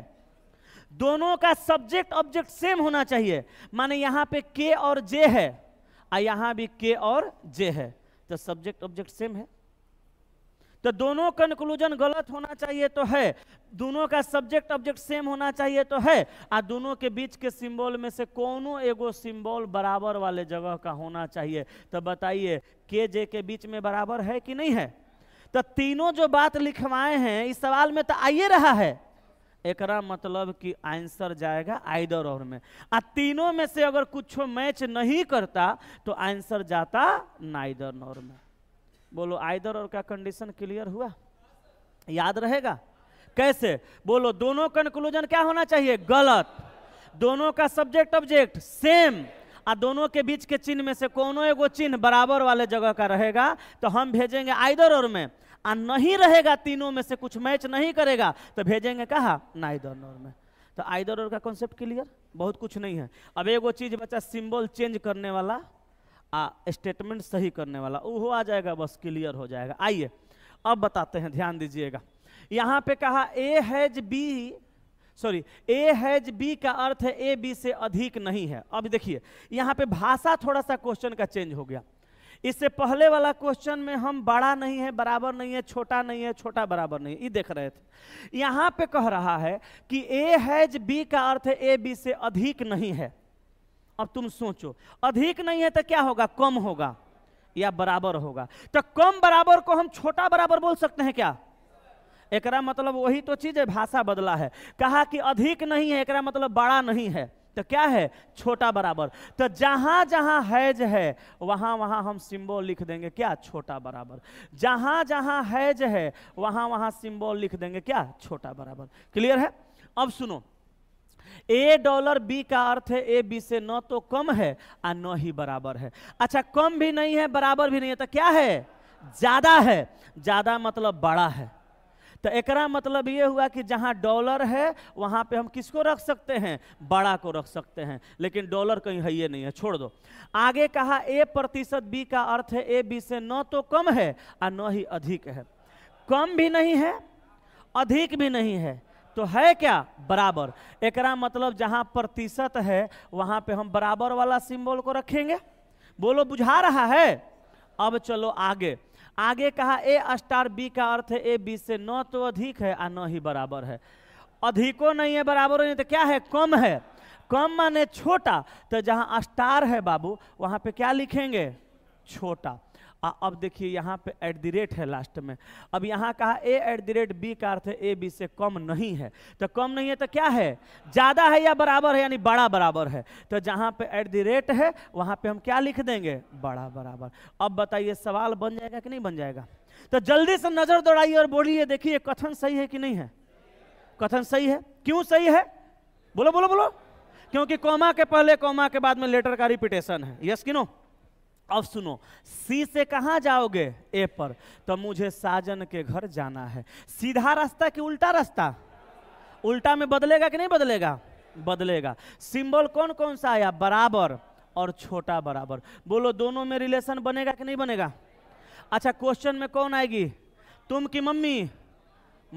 दोनों का सब्जेक्ट ऑब्जेक्ट सेम होना चाहिए माने यहां पे के और जे है और यहां भी के और जे है तो सब्जेक्ट ऑब्जेक्ट सेम है तो दोनों कंक्लूजन गलत होना चाहिए तो है दोनों का सब्जेक्ट ऑब्जेक्ट सेम होना चाहिए तो है आ दोनों के बीच के सिंबल में से कोनो एगो सिंबल बराबर वाले जगह का होना चाहिए तो बताइए के जे के बीच में बराबर है कि नहीं है तो तीनों जो बात लिखवाए हैं इस सवाल में तो आइए रहा है एक मतलब कि आंसर जाएगा आइदर और में आ तीनों में से अगर कुछ मैच नहीं करता तो आंसर जाता नाइदर नॉर में बोलो आइदर और का कंडीशन क्लियर हुआ याद रहेगा कैसे बोलो दोनों कंक्लूजन क्या होना चाहिए गलत दोनों का सब्जेक्ट ऑब्जेक्ट सेम आ दोनों के बीच के चिन्ह में से कोनो एगो चिन्ह बराबर वाले जगह का रहेगा तो हम भेजेंगे आइदर और में आ नहीं रहेगा तीनों में से कुछ मैच नहीं करेगा तो भेजेंगे कहा नाइदर और में तो आइदर और का कॉन्सेप्ट क्लियर बहुत कुछ नहीं है अब एगो चीज बच्चा सिंबल चेंज करने वाला स्टेटमेंट सही करने वाला वो आ जाएगा बस क्लियर हो जाएगा आइए अब बताते हैं ध्यान दीजिएगा यहाँ पे कहा A has B sorry A has B का अर्थ है ए बी से अधिक नहीं है अब देखिए यहाँ पे भाषा थोड़ा सा क्वेश्चन का चेंज हो गया इससे पहले वाला क्वेश्चन में हम बड़ा नहीं है बराबर नहीं है छोटा नहीं है छोटा बराबर नहीं है ये देख रहे थे यहाँ पे कह रहा है कि ए हैज बी का अर्थ है ए बी से अधिक नहीं है अब तुम सोचो अधिक नहीं है तो क्या होगा कम होगा या बराबर होगा तो कम बराबर को हम छोटा बराबर बोल सकते हैं क्या एक मतलब वही तो चीज है भाषा बदला है कहा कि अधिक नहीं है एक मतलब बड़ा नहीं है तो क्या है छोटा बराबर तो जहां जहां हैज है वहां वहां हम सिंबल लिख देंगे क्या छोटा बराबर जहां जहां हैज है वहां वहां सिंबल लिख देंगे क्या छोटा बराबर क्लियर है अब सुनो ए डॉलर बी का अर्थ है ए बी से न तो कम है और न ही बराबर है अच्छा कम भी नहीं है बराबर भी नहीं है तो क्या है ज्यादा है ज्यादा मतलब बड़ा है तो एक मतलब ये हुआ कि जहाँ डॉलर है वहाँ पे हम किसको रख सकते हैं बड़ा को रख सकते हैं लेकिन डॉलर कहीं है ये नहीं है छोड़ दो आगे कहा ए प्रतिशत बी का अर्थ है ए बी से न तो कम है और न ही अधिक है कम भी नहीं है अधिक भी नहीं है तो है क्या बराबर एकरा मतलब जहां प्रतिशत है वहां पे हम बराबर वाला सिंबल को रखेंगे बोलो बुझा रहा है अब चलो आगे आगे कहा ए स्टार बी का अर्थ है ए बी से न तो अधिक है आ न ही बराबर है अधिको नहीं है बराबर नहीं तो क्या है कम है कम माने छोटा तो जहां स्टार है बाबू वहां पे क्या लिखेंगे छोटा आ, अब देखिए यहाँ पे एट द रेट है लास्ट में अब यहाँ कहा A at the rate B का अर्थ है ए बी से कम नहीं है तो कम नहीं है तो क्या है ज़्यादा है या बराबर है यानी बड़ा बराबर है तो जहाँ पे एट द रेट है वहाँ पे हम क्या लिख देंगे बड़ा बराबर अब बताइए सवाल बन जाएगा कि नहीं बन जाएगा तो जल्दी से नज़र दौड़ाइए और बोलिए देखिए कथन सही है कि नहीं है कथन सही है क्यों सही है बोलो बोलो बोलो क्योंकि कोमा के पहले कोमा के बाद में लेटर का रिपीटेशन है यस कि नो अब सुनो सी से कहाँ जाओगे ए पर तो मुझे साजन के घर जाना है सीधा रास्ता कि उल्टा रास्ता उल्टा में बदलेगा कि नहीं बदलेगा बदलेगा सिंबल कौन कौन सा आया बराबर और छोटा बराबर बोलो दोनों में रिलेशन बनेगा कि नहीं बनेगा अच्छा क्वेश्चन में कौन आएगी तुम की मम्मी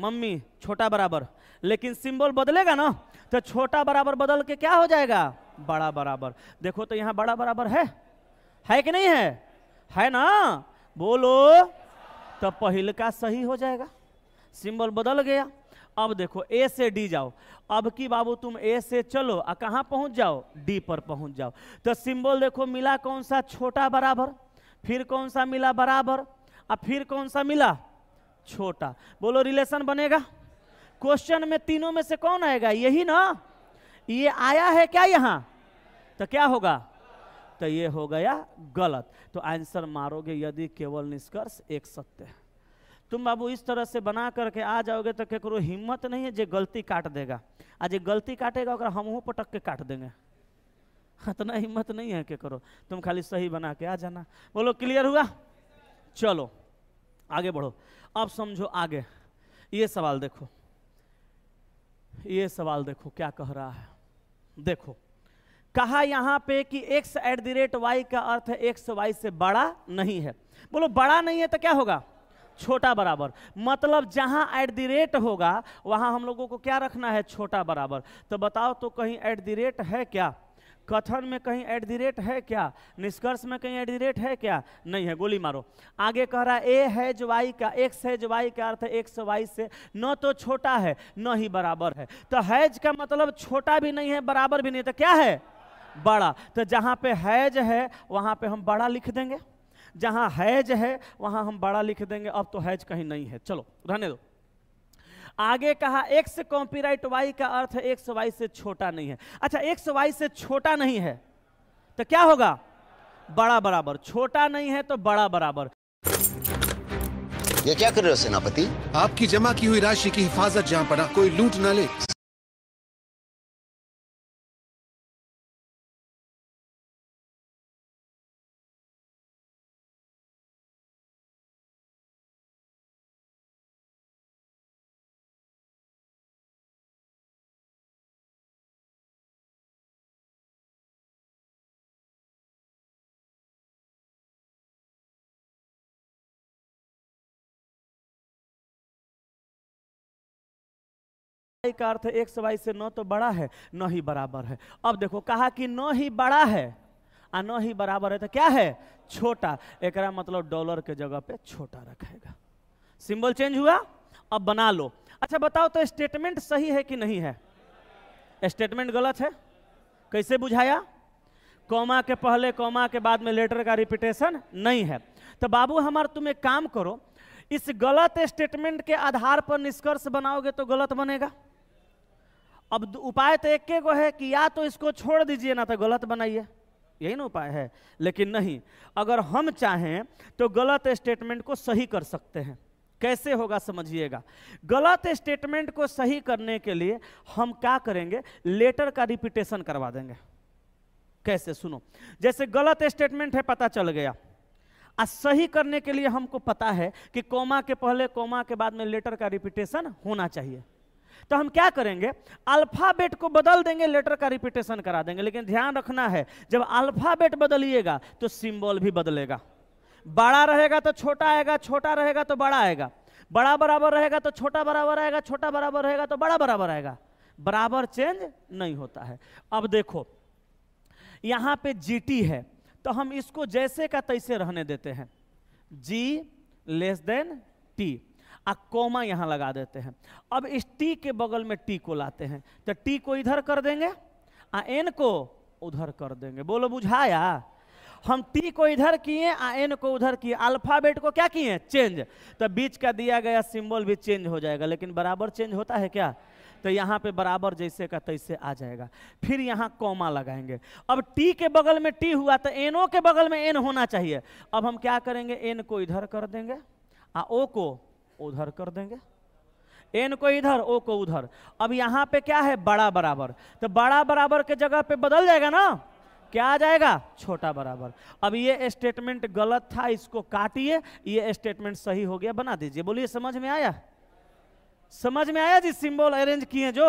मम्मी छोटा बराबर लेकिन सिंबल बदलेगा ना तो छोटा बराबर बदल के क्या हो जाएगा बड़ा बराबर देखो तो यहाँ बड़ा बराबर है है कि नहीं है है ना बोलो तो पहल का सही हो जाएगा सिंबल बदल गया अब देखो ए से डी जाओ अब की बाबू तुम ए से चलो आ कहाँ पहुँच जाओ डी पर पहुँच जाओ तो सिंबल देखो मिला कौन सा छोटा बराबर फिर कौन सा मिला बराबर और फिर कौन सा मिला छोटा बोलो रिलेशन बनेगा क्वेश्चन में तीनों में से कौन आएगा यही ना ये आया है क्या यहाँ तो क्या होगा तो ये हो गया गलत तो आंसर मारोगे यदि केवल निष्कर्ष एक सत्य है तुम बाबू इस तरह से बना करके आ जाओगे तो ककरो हिम्मत नहीं है जो गलती काट देगा आ जो गलती काटेगा हम हमहू पटक के काट देंगे इतना हिम्मत नहीं है ककरो तुम खाली सही बना के आ जाना बोलो क्लियर हुआ चलो आगे बढ़ो अब समझो आगे ये सवाल देखो ये सवाल देखो क्या कह रहा है देखो कहा यहां पे कि x at the rate Y का अर्थ है एक्स वाई से बड़ा नहीं है बोलो बड़ा नहीं है तो क्या होगा छोटा बराबर मतलब जहां एट द रेट होगा वहां हम लोगों को क्या रखना है छोटा बराबर तो बताओ तो कहीं एट द रेट है क्या कथन में कहीं एट द रेट है क्या निष्कर्ष में कहीं एट द रेट है क्या नहीं है गोली मारो आगे कह रहा है ए है वाई का एक्स है वाई का अर्थ एक्स वाई से न तो छोटा है न ही बराबर है तो हैज का मतलब छोटा भी नहीं है बराबर भी नहीं तो क्या है बड़ा तो जहाँ पे हैज है वहाँ पे हम बड़ा लिख देंगे जहाँ हैज है वहाँ हम बड़ा लिख देंगे अब तो हैज कहीं नहीं है चलो रहने दो आगे कहा एक्स कॉपीराइट वाई का अर्थ एक्स वाई से छोटा नहीं है अच्छा एक्स वाई से छोटा नहीं है तो क्या होगा बड़ा बराबर छोटा नहीं है तो बड़ा बराबर ये क्या कर रहे हो सेनापति आपकी जमा की हुई राशि की हिफाजत जहाँ पड़ा कोई लूट ना ले का अर्थ एक सवाई से न तो बड़ा है न ही बराबर है अब देखो कहा कि न ही बड़ा है आ न ही बराबर है तो क्या है छोटा एक मतलब डॉलर के जगह पे छोटा रखेगा सिंबल चेंज हुआ अब बना लो अच्छा बताओ तो स्टेटमेंट सही है कि नहीं है स्टेटमेंट गलत है कैसे बुझाया कौमा के पहले कौमा के बाद में लेटर का रिपीटेशन नहीं है तो बाबू हमार तुम एक काम करो इस गलत स्टेटमेंट के आधार पर निष्कर्ष बनाओगे तो गलत बनेगा अब उपाय तो एक को है कि या तो इसको छोड़ दीजिए ना तो गलत बनाइए यही ना उपाय है लेकिन नहीं अगर हम चाहें तो गलत स्टेटमेंट को सही कर सकते हैं कैसे होगा समझिएगा गलत स्टेटमेंट को सही करने के लिए हम क्या करेंगे लेटर का रिपीटेशन करवा देंगे कैसे सुनो जैसे गलत स्टेटमेंट है पता चल गया आ सही करने के लिए हमको पता है कि कोमा के पहले कोमा के बाद में लेटर का रिपीटेशन होना चाहिए तो हम क्या करेंगे अल्फाबेट को बदल देंगे लेटर का रिपीटेशन करा देंगे लेकिन ध्यान रखना है जब अल्फाबेट बदलिएगा तो सिंबल भी बदलेगा बड़ा रहेगा तो छोटा आएगा छोटा रहेगा तो बड़ा आएगा बड़ा बराबर रहेगा तो छोटा बराबर आएगा छोटा बराबर रहेगा तो बड़ा बराबर आएगा बराबर चेंज नहीं होता है अब देखो यहाँ पे जीटी है तो हम इसको जैसे का तैसे रहने देते हैं जी लेस देन टी आ कोमा यहाँ लगा देते हैं अब इस टी के बगल में टी को लाते हैं तो टी को इधर कर देंगे आ एन को उधर कर देंगे बोलो बुझाया हम टी को इधर किए आ एन को उधर किए अल्फाबेट को क्या किए चेंज तो बीच का दिया गया सिंबल भी चेंज हो जाएगा लेकिन बराबर चेंज होता है क्या तो यहाँ पे बराबर जैसे का तैसे आ जाएगा फिर यहाँ कॉमा लगाएंगे अब टी के बगल में टी हुआ तो एनओ के बगल में एन होना चाहिए अब हम क्या करेंगे एन को इधर कर देंगे आ ओ को उधर कर देंगे एन को इधर ओ को उधर अब यहां पे क्या है बड़ा बराबर तो बड़ा बराबर के जगह पे बदल जाएगा ना क्या आ जाएगा छोटा बराबर अब ये स्टेटमेंट गलत था इसको काटिए ये स्टेटमेंट सही हो गया बना दीजिए बोलिए समझ में आया समझ में आया जी सिंबल अरेंज किए जो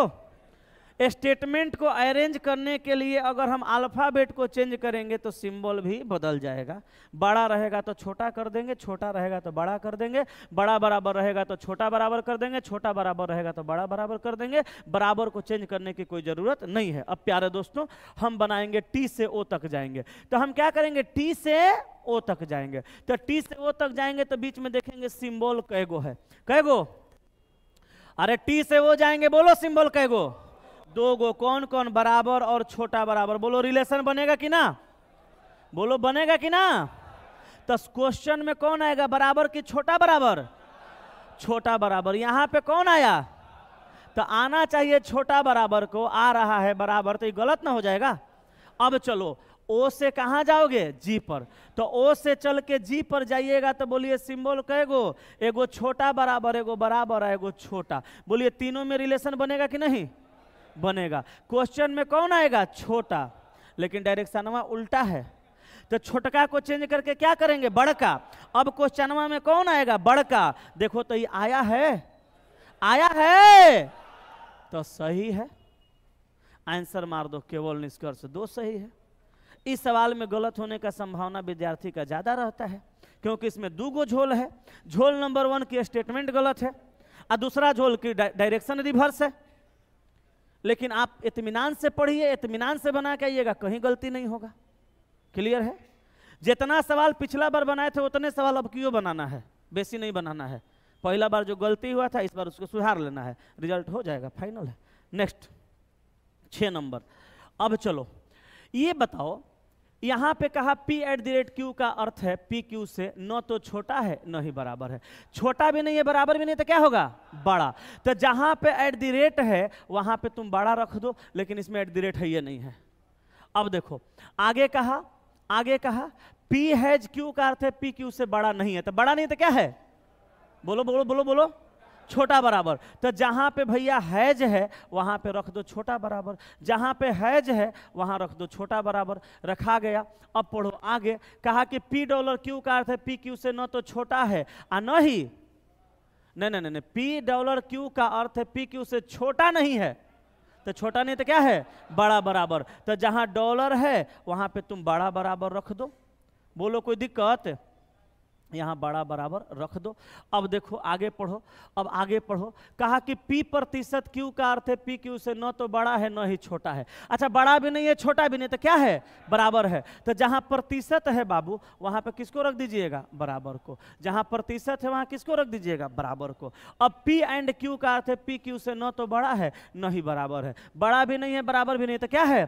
स्टेटमेंट को अरेंज करने के लिए अगर हम अल्फ़ाबेट को चेंज करेंगे तो सिंबल भी बदल जाएगा बड़ा रहेगा तो छोटा कर देंगे छोटा रहेगा तो बड़ा कर देंगे बड़ा बराबर रहेगा तो छोटा बराबर कर देंगे छोटा बराबर रहेगा तो बड़ा बराबर कर देंगे बराबर को चेंज करने की कोई ज़रूरत नहीं है अब प्यारे दोस्तों हम बनाएंगे टी से ओ तक जाएंगे तो हम क्या करेंगे टी से ओ तक जाएंगे तो टी से ओ तक जाएंगे तो बीच में देखेंगे सिम्बॉल कैगो है कैगो अरे टी से ओ जाएंगे बोलो सिम्बॉल कैगो दो गो कौन कौन बराबर और छोटा बराबर बोलो रिलेशन बनेगा कि ना बोलो बनेगा कि ना तो क्वेश्चन में कौन आएगा बराबर कि छोटा बराबर छोटा बराबर यहाँ पे कौन आया तो आना चाहिए छोटा बराबर को आ रहा है बराबर तो ये गलत ना हो जाएगा अब चलो ओ से कहाँ जाओगे जी पर तो ओ से चल के जी पर जाइएगा तो बोलिए सिंबल गो एगो छोटा बराबर एगो बराबर एगो छोटा बोलिए तीनों में रिलेशन बनेगा कि नहीं बनेगा क्वेश्चन में कौन आएगा छोटा लेकिन डायरेक्शनवा उल्टा है तो छोटका को चेंज करके क्या करेंगे बड़का अब क्वेश्चनवा में कौन आएगा बड़का देखो तो ये आया है आया है तो सही है आंसर मार दो केवल निष्कर्ष दो सही है इस सवाल में गलत होने का संभावना विद्यार्थी का ज़्यादा रहता है क्योंकि इसमें दो गो झोल है झोल नंबर वन की स्टेटमेंट गलत है और दूसरा झोल की डायरेक्शन रिवर्स है लेकिन आप इतमान से पढ़िए इतमान से बना के आइएगा कहीं गलती नहीं होगा क्लियर है जितना सवाल पिछला बार बनाए थे उतने सवाल अब क्यों बनाना है बेसी नहीं बनाना है पहला बार जो गलती हुआ था इस बार उसको सुधार लेना है रिजल्ट हो जाएगा फाइनल है नेक्स्ट छः नंबर अब चलो ये बताओ यहाँ पे कहा p at the rate Q का अर्थ है पी क्यू से न तो छोटा है न ही बराबर है छोटा भी नहीं है बराबर भी नहीं तो क्या होगा बड़ा तो जहाँ पे एट द रेट है वहाँ पे तुम बड़ा रख दो लेकिन इसमें एट द रेट है ये नहीं है अब देखो आगे कहा आगे कहा पी हैज क्यू का अर्थ है पी क्यू से बड़ा नहीं है तो बड़ा नहीं तो क्या है बोलो बोलो बोलो बोलो छोटा बराबर तो जहाँ पे भैया हैज है वहाँ पे रख दो छोटा बराबर जहाँ पे हैज है वहाँ रख दो छोटा बराबर रखा गया अब पढ़ो आगे कहा कि पी डॉलर क्यू का अर्थ है पी क्यू से न तो छोटा है आ न ही नहीं नहीं नहीं पी डॉलर क्यू का अर्थ है पी क्यू से छोटा नहीं है तो छोटा नहीं तो क्या है बड़ा बराबर तो जहाँ डॉलर है वहाँ पे तुम बड़ा बराबर रख दो बोलो कोई दिक्कत यहाँ बड़ा बराबर रख दो अब देखो आगे पढ़ो अब आगे पढ़ो कहा कि पी प्रतिशत क्यू का अर्थ है पी क्यू से न तो बड़ा है न ही छोटा है अच्छा बड़ा भी नहीं है छोटा भी नहीं तो क्या है बराबर है तो जहाँ प्रतिशत है बाबू वहाँ पे किसको रख दीजिएगा बराबर को जहाँ प्रतिशत है वहाँ किसको रख दीजिएगा बराबर को अब पी एंड क्यू का अर्थ है पी क्यू से न तो बड़ा है न ही बराबर है बड़ा भी नहीं है बराबर भी नहीं तो क्या है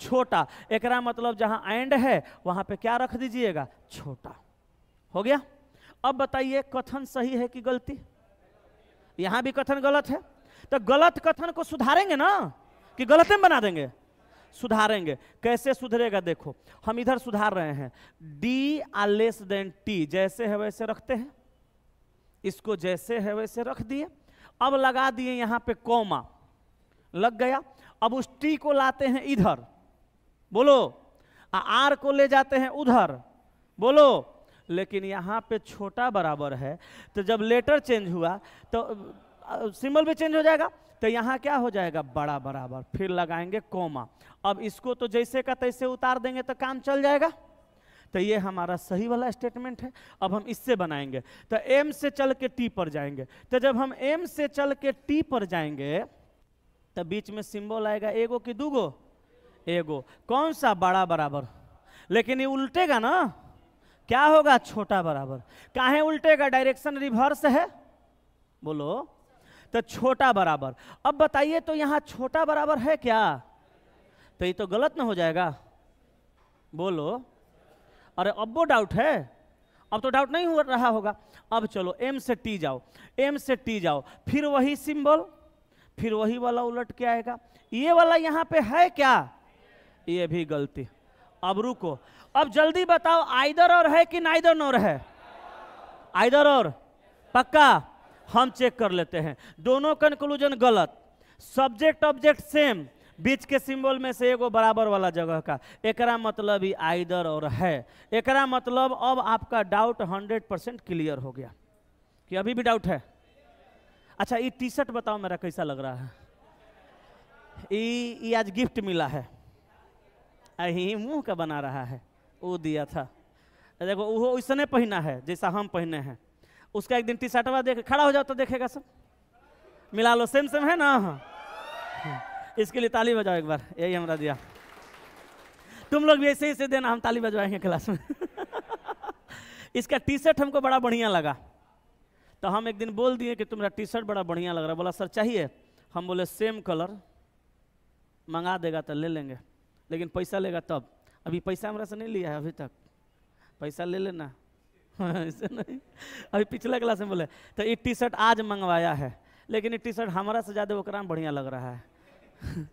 छोटा एक मतलब जहाँ एंड है वहाँ पर क्या रख दीजिएगा छोटा हो गया अब बताइए कथन सही है कि गलती यहां भी कथन गलत है तो गलत कथन को सुधारेंगे ना कि गलत में बना देंगे सुधारेंगे कैसे सुधरेगा देखो हम इधर सुधार रहे हैं D R less than T जैसे है वैसे रखते हैं इसको जैसे है वैसे रख दिए अब लगा दिए यहां पे कौमा लग गया अब उस टी को लाते हैं इधर बोलो आर को ले जाते हैं उधर बोलो लेकिन यहाँ पे छोटा बराबर है तो जब लेटर चेंज हुआ तो सिंबल भी चेंज हो जाएगा तो यहाँ क्या हो जाएगा बड़ा बराबर फिर लगाएंगे कोमा अब इसको तो जैसे का तैसे उतार देंगे तो काम चल जाएगा तो ये हमारा सही वाला स्टेटमेंट है अब हम इससे बनाएंगे तो एम से चल के टी पर जाएंगे तो जब हम एम से चल के टी पर जाएंगे तो बीच में सिंबल आएगा एगो कि दूगो एगो कौन सा बड़ा बराबर लेकिन ये उल्टेगा ना क्या होगा छोटा बराबर काहे का डायरेक्शन रिवर्स है बोलो तो छोटा बराबर अब बताइए तो यहां छोटा बराबर है क्या तो ये तो गलत ना हो जाएगा बोलो अरे अब वो डाउट है अब तो डाउट नहीं हो रहा होगा अब चलो एम से टी जाओ एम से टी जाओ फिर वही सिंबल फिर वही वाला उलट के आएगा ये वाला यहां पे है क्या ये भी गलती अब रुको अब जल्दी बताओ आइदर और है कि नाइदर नोर है आइदर और पक्का हम चेक कर लेते हैं दोनों कंक्लूजन गलत सब्जेक्ट ऑब्जेक्ट सेम बीच के सिंबल में से एगो बराबर वाला जगह का एकरा मतलब ही आइदर और है एकरा मतलब अब आपका डाउट हंड्रेड परसेंट क्लियर हो गया कि अभी भी डाउट है अच्छा ये टी शर्ट बताओ मेरा कैसा लग रहा है ये आज गिफ्ट मिला है अही मुंह का बना रहा है वो दिया था देखो वो वैसने पहना है जैसा हम पहने हैं उसका एक दिन टी शर्टवा देख खड़ा हो जाओ तो देखेगा सब मिला लो सेम सेम है ना हाँ इसके लिए ताली बजाओ एक बार यही हमारा दिया तुम लोग भी ऐसे ऐसे देना हम ताली बजवाएंगे क्लास में इसका टी शर्ट हमको बड़ा बढ़िया लगा तो हम एक दिन बोल दिए कि तुम्हारा टी शर्ट बड़ा बढ़िया लग रहा बोला सर चाहिए हम बोले सेम कलर मंगा देगा तो ले लेंगे लेकिन पैसा लेगा तब अभी पैसा हमारा से नहीं लिया है अभी तक पैसा ले लेना हाँ, ऐसे नहीं अभी पिछले क्लास में बोले तो ये टी शर्ट आज मंगवाया है लेकिन ये टी शर्ट हमारा से ज़्यादा ओकरा में बढ़िया लग रहा है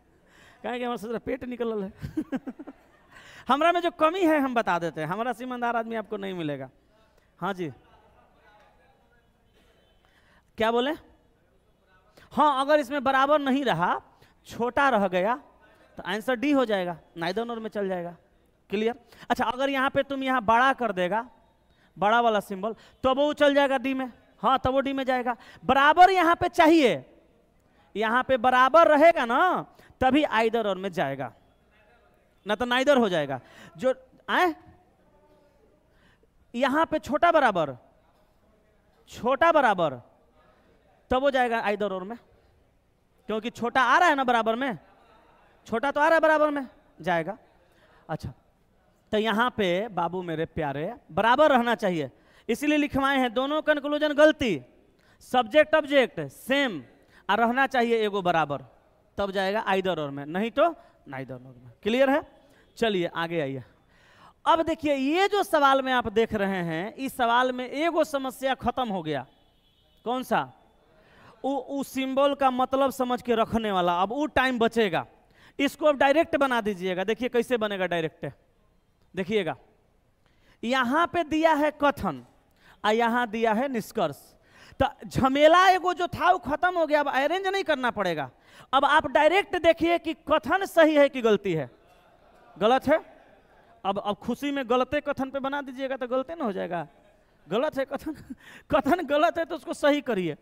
कहें कि हमारा सोचा पेट निकल है हमारा में जो कमी है हम बता देते हैं हमारा से ईमानदार आदमी आपको नहीं मिलेगा हाँ जी क्या बोले हाँ अगर इसमें बराबर नहीं रहा छोटा रह गया तो आंसर डी हो जाएगा नाइदन और में चल जाएगा क्लियर अच्छा अगर यहाँ पे तुम यहाँ बड़ा कर देगा बड़ा वाला सिंबल तो वो चल जाएगा डी में हाँ तब वो डी में जाएगा बराबर यहाँ पे चाहिए यहाँ पे बराबर रहेगा ना तभी आइदर और में जाएगा ना तो नाइदर हो जाएगा जो आए यहाँ पे छोटा बराबर छोटा बराबर तब वो जाएगा आइदर और में क्योंकि छोटा आ रहा है ना बराबर में छोटा तो आ रहा है बराबर में जाएगा अच्छा तो यहाँ पे बाबू मेरे प्यारे बराबर रहना चाहिए इसीलिए लिखवाए हैं दोनों कंक्लूजन गलती सब्जेक्ट ऑब्जेक्ट सेम और रहना चाहिए एगो बराबर तब जाएगा आइदर और में नहीं तो नाइदर और में क्लियर है चलिए आगे आइए अब देखिए ये जो सवाल में आप देख रहे हैं इस सवाल में एगो समस्या खत्म हो गया कौन सा वो सिंबल का मतलब समझ के रखने वाला अब वो टाइम बचेगा इसको अब डायरेक्ट बना दीजिएगा देखिए कैसे बनेगा डायरेक्ट देखिएगा यहां पे दिया है कथन और यहां दिया है निष्कर्ष तो झमेला एगो जो था वो खत्म हो गया अब अरेंज नहीं करना पड़ेगा अब आप डायरेक्ट देखिए कि कथन सही है कि गलती है गलत है अब अब खुशी में गलते कथन पे बना दीजिएगा तो गलते ना हो जाएगा गलत है कथन कथन गलत है तो उसको सही करिए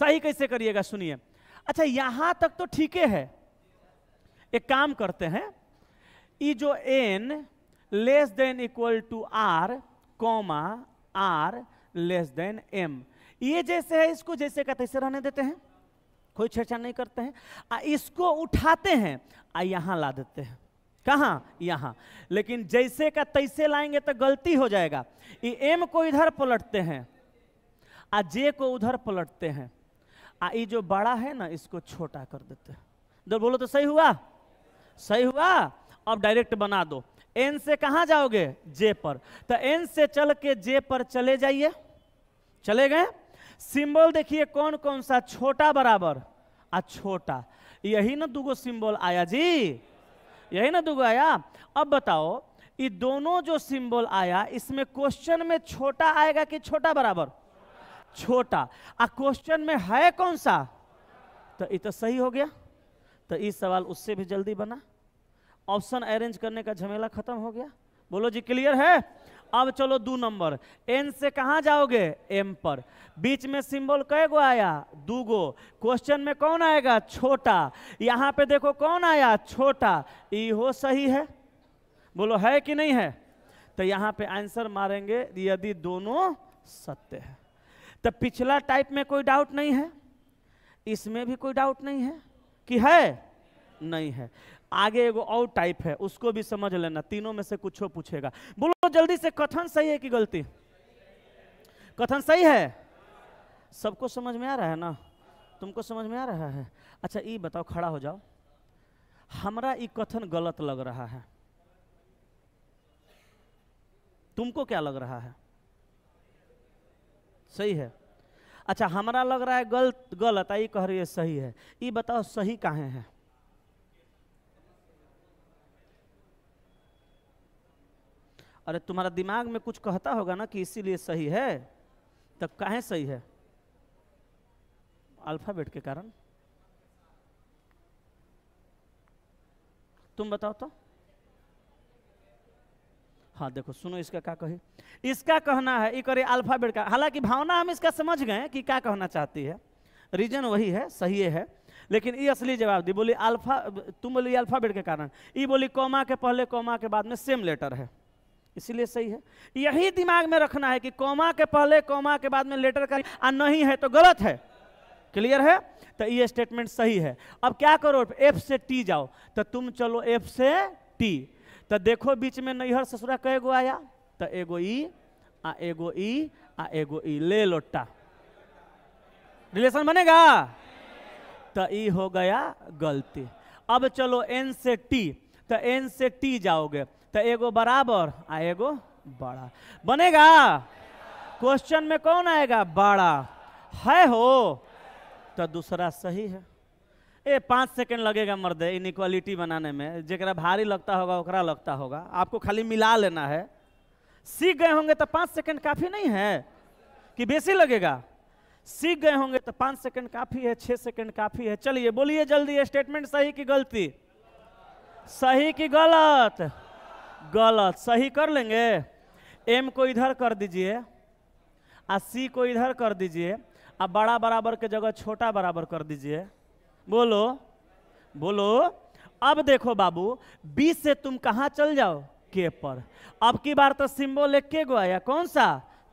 सही कैसे करिएगा सुनिए अच्छा यहाँ तक तो ठीक है एक काम करते हैं ये जो N less than equal to R comma R less than M ये जैसे है इसको जैसे का तैसे रहने देते हैं कोई छेड़छाड़ नहीं करते हैं आ इसको उठाते हैं आ यहाँ ला देते हैं कहाँ यहाँ लेकिन जैसे का तैसे लाएंगे तो गलती हो जाएगा ये एम को इधर पलटते हैं आ जे को उधर पलटते हैं आ ये जो बड़ा है ना इसको छोटा कर देते हैं इधर बोलो तो सही हुआ सही हुआ अब डायरेक्ट बना दो एन से कहां जाओगे जे पर तो एन से चल के जे पर चले जाइए चले गए सिंबल देखिए कौन कौन सा छोटा बराबर आ छोटा यही ना दूगो सिंबल आया जी यही ना दूगो आया अब बताओ ये दोनों जो सिंबल आया इसमें क्वेश्चन में छोटा आएगा कि छोटा बराबर छोटा आ क्वेश्चन में है कौन सा तो ये तो सही हो गया तो ये सवाल उससे भी जल्दी बना ऑप्शन अरेंज करने का झमेला खत्म हो गया बोलो जी क्लियर है अब चलो दो नंबर एन से कहा जाओगे एम पर बीच में सिंबल कै गो आया दू गो क्वेश्चन में कौन आएगा छोटा यहाँ पे देखो कौन आया छोटा इो सही है बोलो है कि नहीं है तो यहाँ पे आंसर मारेंगे यदि दोनों सत्य है तो पिछला टाइप में कोई डाउट नहीं है इसमें भी कोई डाउट नहीं है कि है नहीं है आगे एगो और टाइप है उसको भी समझ लेना तीनों में से कुछ पूछेगा बोलो जल्दी से कथन सही है कि गलती कथन सही है सबको समझ में आ रहा है ना तुमको समझ में आ रहा है अच्छा ये बताओ खड़ा हो जाओ हमारा ये कथन गलत लग रहा है तुमको क्या लग रहा है सही है अच्छा हमारा लग रहा है गलत गलत आई कह रही है सही है ये बताओ सही कहाँ है अरे तुम्हारा दिमाग में कुछ कहता होगा ना कि इसीलिए सही है तब काहे सही है अल्फ़ाबेट के कारण तुम बताओ तो हाँ देखो सुनो इसका क्या कही इसका कहना है ये करे अल्फ़ाबेट का हालांकि भावना हम इसका समझ गए कि क्या कहना चाहती है रीजन वही है सही है लेकिन ये असली जवाब दी बोली अल्फा तुम बोली अल्फ़ाबेट के कारण ये बोली कोमा के पहले कोमा के बाद में सेम लेटर है इसीलिए सही है यही दिमाग में रखना है कि कौमा के पहले कौमा के बाद में लेटर का आ नहीं है तो गलत है क्लियर है तो ये स्टेटमेंट सही है अब क्या करो एफ से टी जाओ तो तुम चलो एफ से टी तो देखो बीच में नैहर ससुरा गो आया तो एगो ई आ एगो ई आ एगो ई ले लोटा रिलेशन बनेगा तो ई हो गया गलती अब चलो एन से टी तो एन से टी जाओगे तो एगो बराबर आ एगो बड़ा बनेगा क्वेश्चन में कौन आएगा बड़ा है हो तो दूसरा सही है ए पाँच सेकंड लगेगा मर्द इक्वालिटी बनाने में जरा भारी लगता होगा ओकरा लगता होगा आपको खाली मिला लेना है सीख गए होंगे तो पाँच सेकंड काफ़ी नहीं है कि बेसी लगेगा सीख गए होंगे तो पाँच सेकंड काफ़ी है छः सेकंड काफ़ी है चलिए बोलिए जल्दी स्टेटमेंट सही कि गलती सही कि गलत गलत सही कर लेंगे एम को इधर कर दीजिए आ सी को इधर कर दीजिए आ बड़ा बराबर के जगह छोटा बराबर कर दीजिए बोलो बोलो अब देखो बाबू बी से तुम कहाँ चल जाओ के पर अब की बार तो सिंबल एक के गो आया कौन सा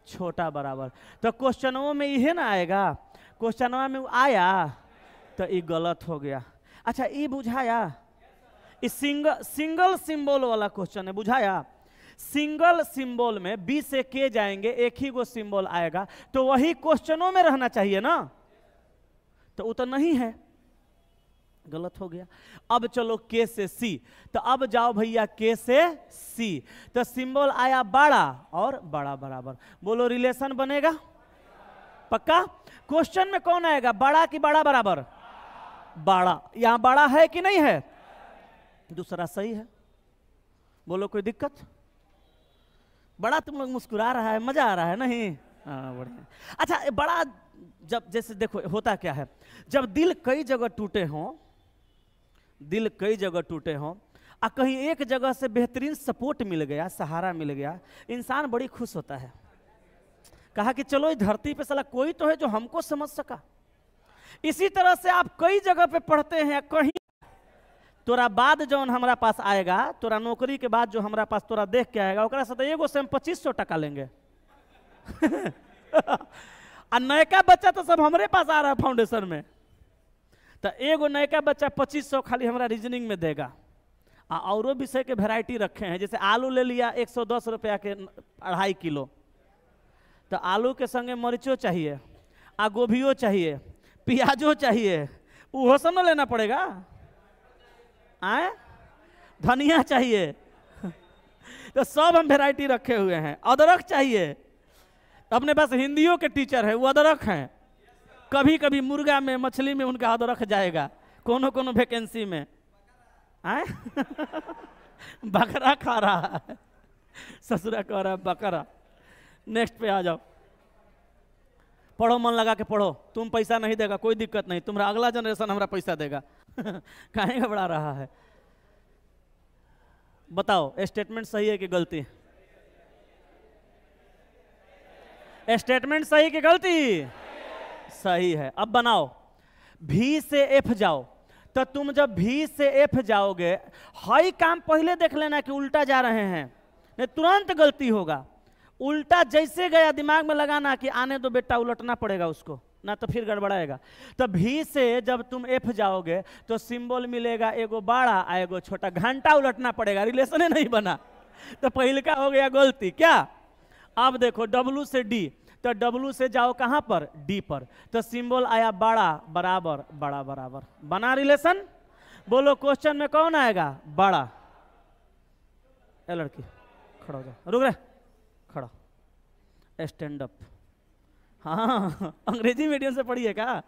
छोटा बराबर तो क्वेश्चनों में यही ना आएगा क्वेश्चनवा में आया तो ये गलत हो गया अच्छा ये बुझाया सिंग, सिंगल सिंबल वाला क्वेश्चन है बुझाया सिंगल सिंबल में बी से के जाएंगे एक ही गो सिंबल आएगा तो वही क्वेश्चनों में रहना चाहिए ना तो वो तो नहीं है गलत हो गया अब चलो के से सी तो अब जाओ भैया के से सी तो सिंबल आया बड़ा और बड़ा बराबर बोलो रिलेशन बनेगा पक्का क्वेश्चन में कौन आएगा बड़ा कि बड़ा बराबर बड़ा यहां बड़ा है कि नहीं है दूसरा सही है बोलो कोई दिक्कत बड़ा तुम लोग मुस्कुरा रहा है मजा आ रहा है नहीं हाँ बढ़िया अच्छा बड़ा जब जैसे देखो होता क्या है जब दिल कई जगह टूटे हों दिल कई जगह टूटे हों और कहीं एक जगह से बेहतरीन सपोर्ट मिल गया सहारा मिल गया इंसान बड़ी खुश होता है कहा कि चलो इस धरती पे सला कोई तो है जो हमको समझ सका इसी तरह से आप कई जगह पे पढ़ते हैं कहीं तोरा बाद जौन हमारा पास आएगा तोरा नौकरी के बाद जो हमारा पास तोरा देख के आएगा ओकरा से एगो से हम पच्चीस सौ टका लेंगे आ नयका बच्चा तो सब हमारे पास आ रहा है फाउंडेशन में तो एगो नयका बच्चा पच्चीस सौ खाली हमारा रीजनिंग में देगा आ और विषय के वेराइटी रखे हैं जैसे आलू ले लिया एक सौ दस रुपया के अढ़ाई किलो तो आलू के संगे मरीचो चाहिए आ गोभियो चाहिए प्याजो चाहिए वह सब ना लेना पड़ेगा आए धनिया चाहिए तो सब हम वेराइटी रखे हुए हैं अदरक चाहिए तो अपने पास हिंदियों के टीचर है वो अदरक हैं कभी कभी मुर्गा में मछली में उनका अदरक जाएगा कोनो कोनो वैकेंसी में आए बकरा खा रहा है ससुरा कह रहा है बकरा नेक्स्ट पे आ जाओ पढ़ो मन लगा के पढ़ो तुम पैसा नहीं देगा कोई दिक्कत नहीं तुम्हारा अगला जनरेशन हमारा पैसा देगा काहे घबरा रहा है बताओ स्टेटमेंट सही है कि गलती स्टेटमेंट सही कि गलती सही है अब बनाओ भी से एफ जाओ तो तुम जब भी से एफ जाओगे हाई काम पहले देख लेना कि उल्टा जा रहे हैं नहीं तुरंत गलती होगा उल्टा जैसे गया दिमाग में लगाना कि आने दो बेटा उलटना पड़ेगा उसको ना तो फिर गड़बड़ाएगा तो भी से जब तुम एफ जाओगे तो सिंबल मिलेगा एगो बाड़ा आ एगो छोटा घंटा उलटना पड़ेगा रिलेशन ही नहीं बना तो पहले का हो गया गलती क्या अब देखो डब्लू से डी तो डब्लू से जाओ कहाँ पर डी पर तो सिंबल आया बड़ा बराबर बड़ा बराबर बना रिलेशन बोलो क्वेश्चन में कौन आएगा बड़ा ए लड़की खड़ा हो जाओ रुक रहे खड़ा स्टैंड अप हाँ अंग्रेजी मीडियम से पढ़िए क्या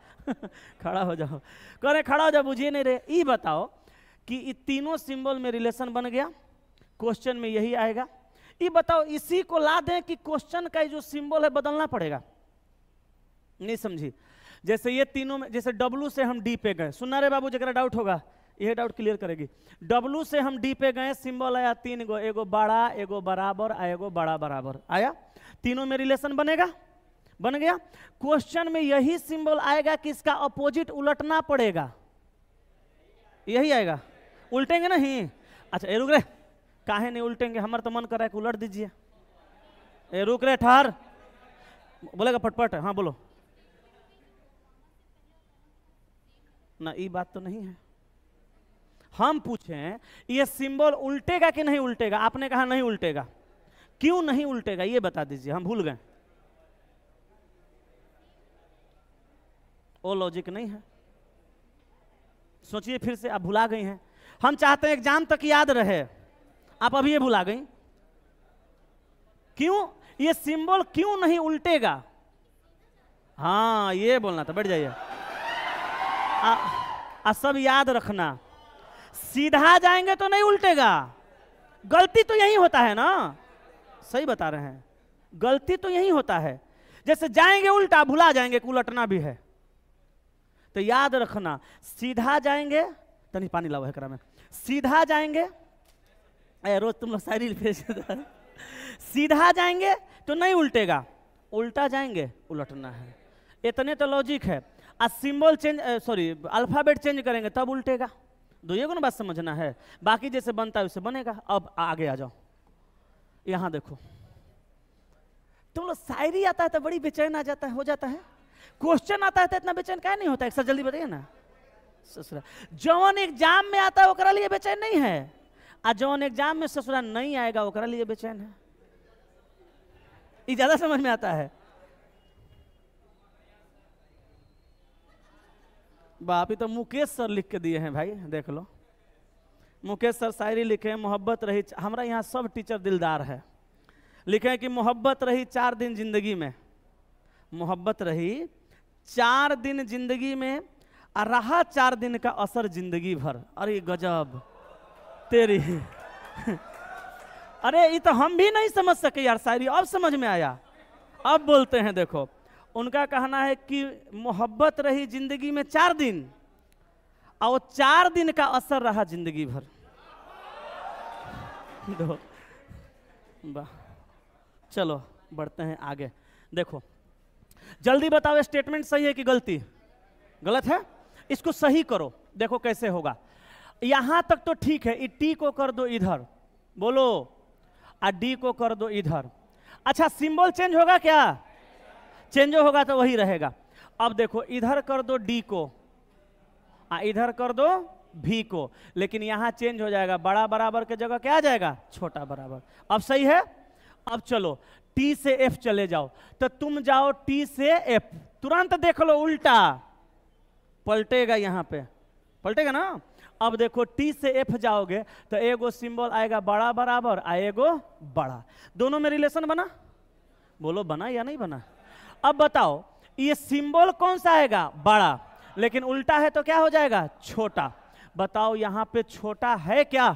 खड़ा हो जाओ कह रहे खड़ा हो जाओ बुझिए नहीं रहे ये बताओ कि तीनों सिंबल में रिलेशन बन गया क्वेश्चन में यही आएगा ये बताओ इसी को ला दें कि क्वेश्चन का जो सिंबल है बदलना पड़ेगा नहीं समझी जैसे ये तीनों में जैसे डब्लू से हम डी पे गए सुनना रे बाबू जरा डाउट होगा यह डाउट क्लियर करेगी डब्लू से हम डी पे गए सिंबल आया तीन गो एगो बड़ा एगो बराबर एगो बड़ा बराबर आया तीनों में रिलेशन बनेगा बन गया क्वेश्चन में यही सिंबल आएगा कि इसका अपोजिट उलटना पड़ेगा यही आएगा उल्टेंगे नहीं अच्छा ए रुक रे काहे नहीं उल्टेंगे हमारा तो मन कर रहा है कि उलट दीजिए ए रुक रे ठहर बोलेगा फटफट हाँ बोलो ना ये बात तो नहीं है हम पूछें ये सिंबल उल्टेगा कि नहीं उल्टेगा आपने कहा नहीं उल्टेगा क्यों नहीं उल्टेगा ये बता दीजिए हम भूल गए वो लॉजिक नहीं है सोचिए फिर से आप भुला गई हैं हम चाहते हैं एग्जाम तक याद रहे आप अभी ये भुला गई क्यों ये सिंबल क्यों नहीं उल्टेगा हाँ ये बोलना था बैठ जाइए आ सब याद रखना सीधा जाएंगे तो नहीं उल्टेगा गलती तो यही होता है ना सही बता रहे हैं गलती तो यही होता है जैसे जाएंगे उल्टा भुला जाएंगे उलटना भी है तो याद रखना सीधा जाएंगे तनी पानी लाओ एकरा में सीधा जाएंगे अरे रोज तुम लोग शायरी सीधा जाएंगे तो नहीं उल्टेगा उल्टा जाएंगे उलटना है इतने तो लॉजिक है आ symbol change sorry alphabet change करेंगे तब उल्टेगा दो ये ना बात समझना है बाकी जैसे बनता है वैसे बनेगा अब आगे आ जाओ यहाँ देखो तुम लोग शायरी आता है तो बड़ी बेचैन आ जाता है हो जाता है क्वेश्चन आता है तो इतना बेचैन क्या नहीं होता है सर जल्दी बताइए ना ससुरा जौन एग्जाम में आता है वो लिए बेचैन नहीं है आ जौन एग्जाम में ससुरा नहीं आएगा वो लिए बेचैन है ये ज्यादा समझ में आता है बाप तो मुकेश सर लिख के दिए हैं भाई देख लो मुकेश सर शायरी लिखे मोहब्बत रही हमारा यहाँ सब टीचर दिलदार है लिखे कि मोहब्बत रही चार दिन जिंदगी में मोहब्बत रही चार दिन जिंदगी में और रहा चार दिन का असर जिंदगी भर अरे गजब तेरी अरे ये तो हम भी नहीं समझ सके यार शायरी अब समझ में आया अब बोलते हैं देखो उनका कहना है कि मोहब्बत रही जिंदगी में चार दिन और वो चार दिन का असर रहा जिंदगी भर वाह चलो बढ़ते हैं आगे देखो जल्दी बताओ स्टेटमेंट सही है कि गलती गलत है इसको सही करो देखो कैसे होगा यहां तक तो ठीक है ई टी को कर दो इधर बोलो आ डी को कर दो इधर अच्छा सिंबल चेंज होगा क्या चेंज होगा तो वही रहेगा अब देखो इधर कर दो डी को आ इधर कर दो भी को लेकिन यहां चेंज हो जाएगा बड़ा बराबर के जगह क्या आ जाएगा छोटा बराबर अब सही है अब चलो टी से एफ चले जाओ तो तुम जाओ टी से एफ तुरंत देख लो उल्टा पलटेगा यहां पे पलटेगा ना अब देखो टी से एफ जाओगे तो एगो सिंबल आएगा बड़ा बराबर आ एगो बड़ा दोनों में रिलेशन बना बोलो बना या नहीं बना अब बताओ ये सिंबल कौन सा आएगा बड़ा लेकिन उल्टा है तो क्या हो जाएगा छोटा बताओ यहां पे छोटा है क्या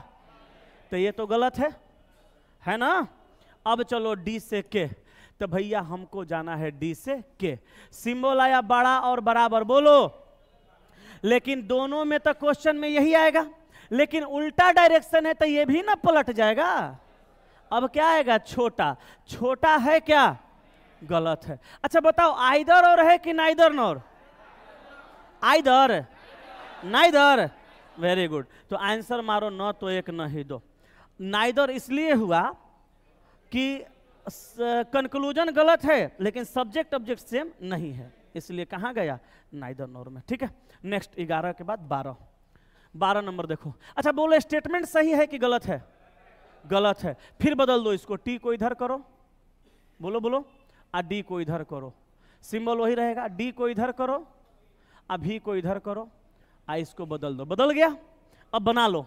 तो ये तो गलत है है ना अब चलो डी से के तो भैया हमको जाना है डी से के सिंबल आया बड़ा और बराबर बोलो लेकिन दोनों में तो क्वेश्चन में यही आएगा लेकिन उल्टा डायरेक्शन है तो ये भी ना पलट जाएगा अब क्या आएगा छोटा छोटा है क्या गलत है अच्छा बताओ आइदर और है कि neither nor either neither very good तो आंसर मारो न तो एक न ही दो नाइदर इसलिए हुआ कि कंक्लूजन गलत है लेकिन सब्जेक्ट ऑब्जेक्ट सेम नहीं है इसलिए कहाँ गया नाइदर नोर में ठीक है नेक्स्ट ग्यारह के बाद बारह बारह नंबर देखो अच्छा बोलो स्टेटमेंट सही है कि गलत है गलत है फिर बदल दो इसको टी को इधर करो बोलो बोलो आ डी को इधर करो सिंबल वही रहेगा डी को इधर करो आ भी को इधर करो आ इसको बदल दो बदल गया अब बना लो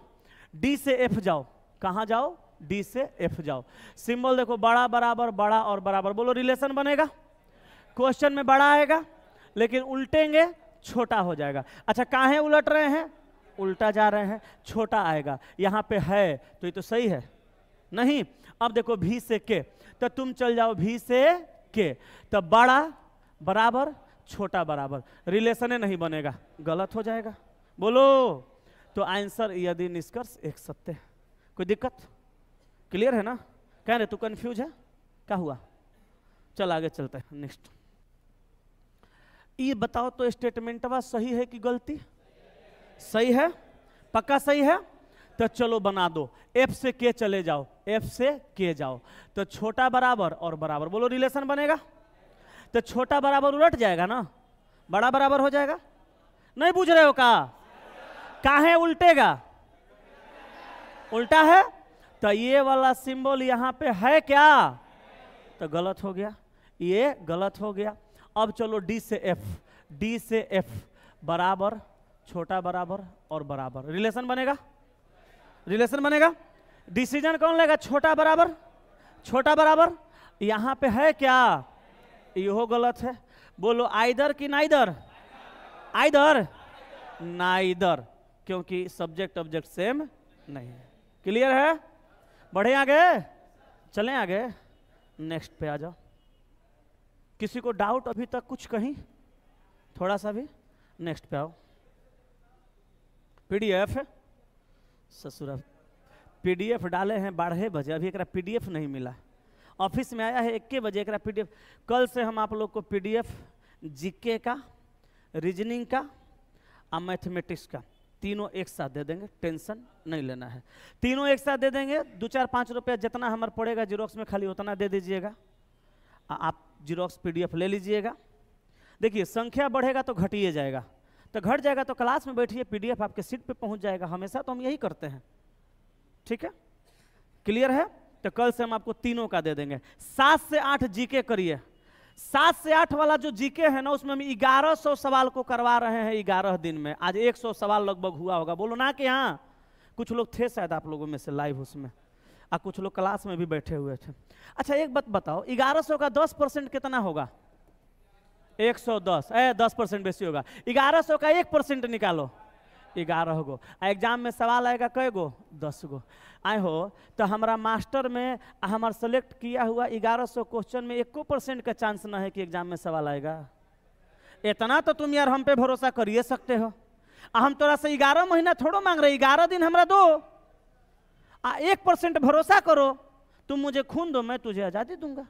डी से एफ जाओ कहाँ जाओ डी से एफ जाओ सिंबल देखो बड़ा बराबर बड़ा और बराबर बोलो रिलेशन बनेगा क्वेश्चन में बड़ा आएगा लेकिन उल्टेंगे छोटा हो जाएगा अच्छा काहे उलट रहे हैं उल्टा जा रहे हैं छोटा आएगा यहाँ पे है तो ये तो सही है नहीं अब देखो भी से के तो तुम चल जाओ भी से के तो बड़ा बराबर छोटा बराबर रिलेशन नहीं बनेगा गलत हो जाएगा बोलो तो आंसर यदि निष्कर्ष एक सत्य कोई दिक्कत क्लियर है ना कह रहे तू कंफ्यूज है क्या हुआ चल आगे चलते हैं नेक्स्ट ये बताओ तो स्टेटमेंटवा सही है कि गलती सही है पक्का सही है तो चलो बना दो एफ से के चले जाओ एफ से के जाओ तो छोटा बराबर और बराबर बोलो रिलेशन बनेगा तो छोटा बराबर उलट जाएगा ना बड़ा बराबर हो जाएगा नहीं बुझ रहे हो का काहे उल्टेगा उल्टा है तो ये वाला सिंबल यहाँ पे है क्या तो गलत हो गया ये गलत हो गया अब चलो डी से एफ डी से एफ बराबर छोटा बराबर और बराबर रिलेशन बनेगा रिलेशन बनेगा डिसीजन कौन लेगा छोटा बराबर छोटा बराबर यहाँ पे है क्या यो गलत है बोलो आइदर कि आइधर ना इधर क्योंकि सब्जेक्ट ऑब्जेक्ट सेम नहीं है क्लियर है बढ़े आगे चले आगे नेक्स्ट पे आ जाओ किसी को डाउट अभी तक कुछ कहीं थोड़ा सा भी नेक्स्ट पे आओ पीडीएफ ससुर पीडीएफ डाले हैं बारह बजे अभी एक पीडीएफ नहीं मिला ऑफिस में आया है इक्के बजे एक पीडीएफ कल से हम आप लोग को पीडीएफ जीके का रीजनिंग का और मैथमेटिक्स का तीनों एक साथ दे देंगे टेंशन नहीं लेना है तीनों एक साथ दे देंगे दो चार पाँच रुपया जितना हमारे पड़ेगा जीरोक्स में खाली उतना दे दीजिएगा आप जीरोक्स पी ले लीजिएगा देखिए संख्या बढ़ेगा तो घटिए जाएगा तो घट जाएगा तो क्लास में बैठिए पी आपके सीट पर पहुँच जाएगा हमेशा तो हम यही करते हैं ठीक है क्लियर है तो कल से हम आपको तीनों का दे देंगे सात से आठ जीके करिए सात से आठ वाला जो जीके है ना उसमें हम ग्यारह सौ सवाल को करवा रहे हैं ग्यारह दिन में आज एक सौ सवाल लगभग हुआ होगा बोलो ना कि हाँ कुछ लोग थे शायद आप लोगों में से लाइव उसमें और कुछ लोग क्लास में भी बैठे हुए थे अच्छा एक बात बताओ ग्यारह सौ का दस परसेंट कितना होगा एक सौ दस ए दस परसेंट बेसी होगा ग्यारह सौ का एक परसेंट निकालो ग्यारह गो एग्जाम में सवाल आएगा कै गो दस गो आए हो तो हमारा मास्टर में हमारा सेलेक्ट किया हुआ ग्यारह सौ क्वेश्चन में एको परसेंट का चांस ना है कि एग्जाम में सवाल आएगा इतना तो तुम यार हम पे भरोसा करिए सकते हो हम तोरा से ग्यारह महीना थोड़ो मांग रहे ग्यारह दिन हमारा दो आ एक परसेंट भरोसा करो तुम मुझे खून दो मैं तुझे आज़ादी दूंगा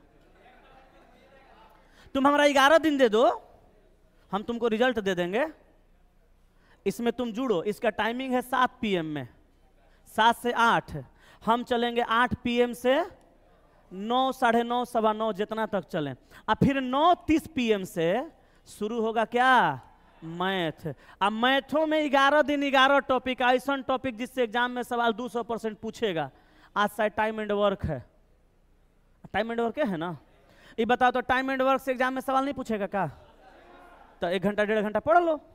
तुम हमारा ग्यारह दिन दे दो हम तुमको रिजल्ट दे देंगे इसमें तुम जुड़ो इसका टाइमिंग है सात पीएम में सात से आठ हम चलेंगे आठ पीएम से नौ साढ़े नौ सवा नौ जितना तक चलें और फिर नौ तीस पीएम से शुरू होगा क्या मैथ आ मैथों में ग्यारह दिन ग्यारह टॉपिक ऐसा टॉपिक जिससे एग्जाम में सवाल दो सौ परसेंट पूछेगा आज शायद टाइम एंड वर्क है टाइम एंड वर्क है ना ये बताओ तो टाइम एंड वर्क से एग्जाम में सवाल नहीं पूछेगा क्या तो एक घंटा डेढ़ घंटा पढ़ लो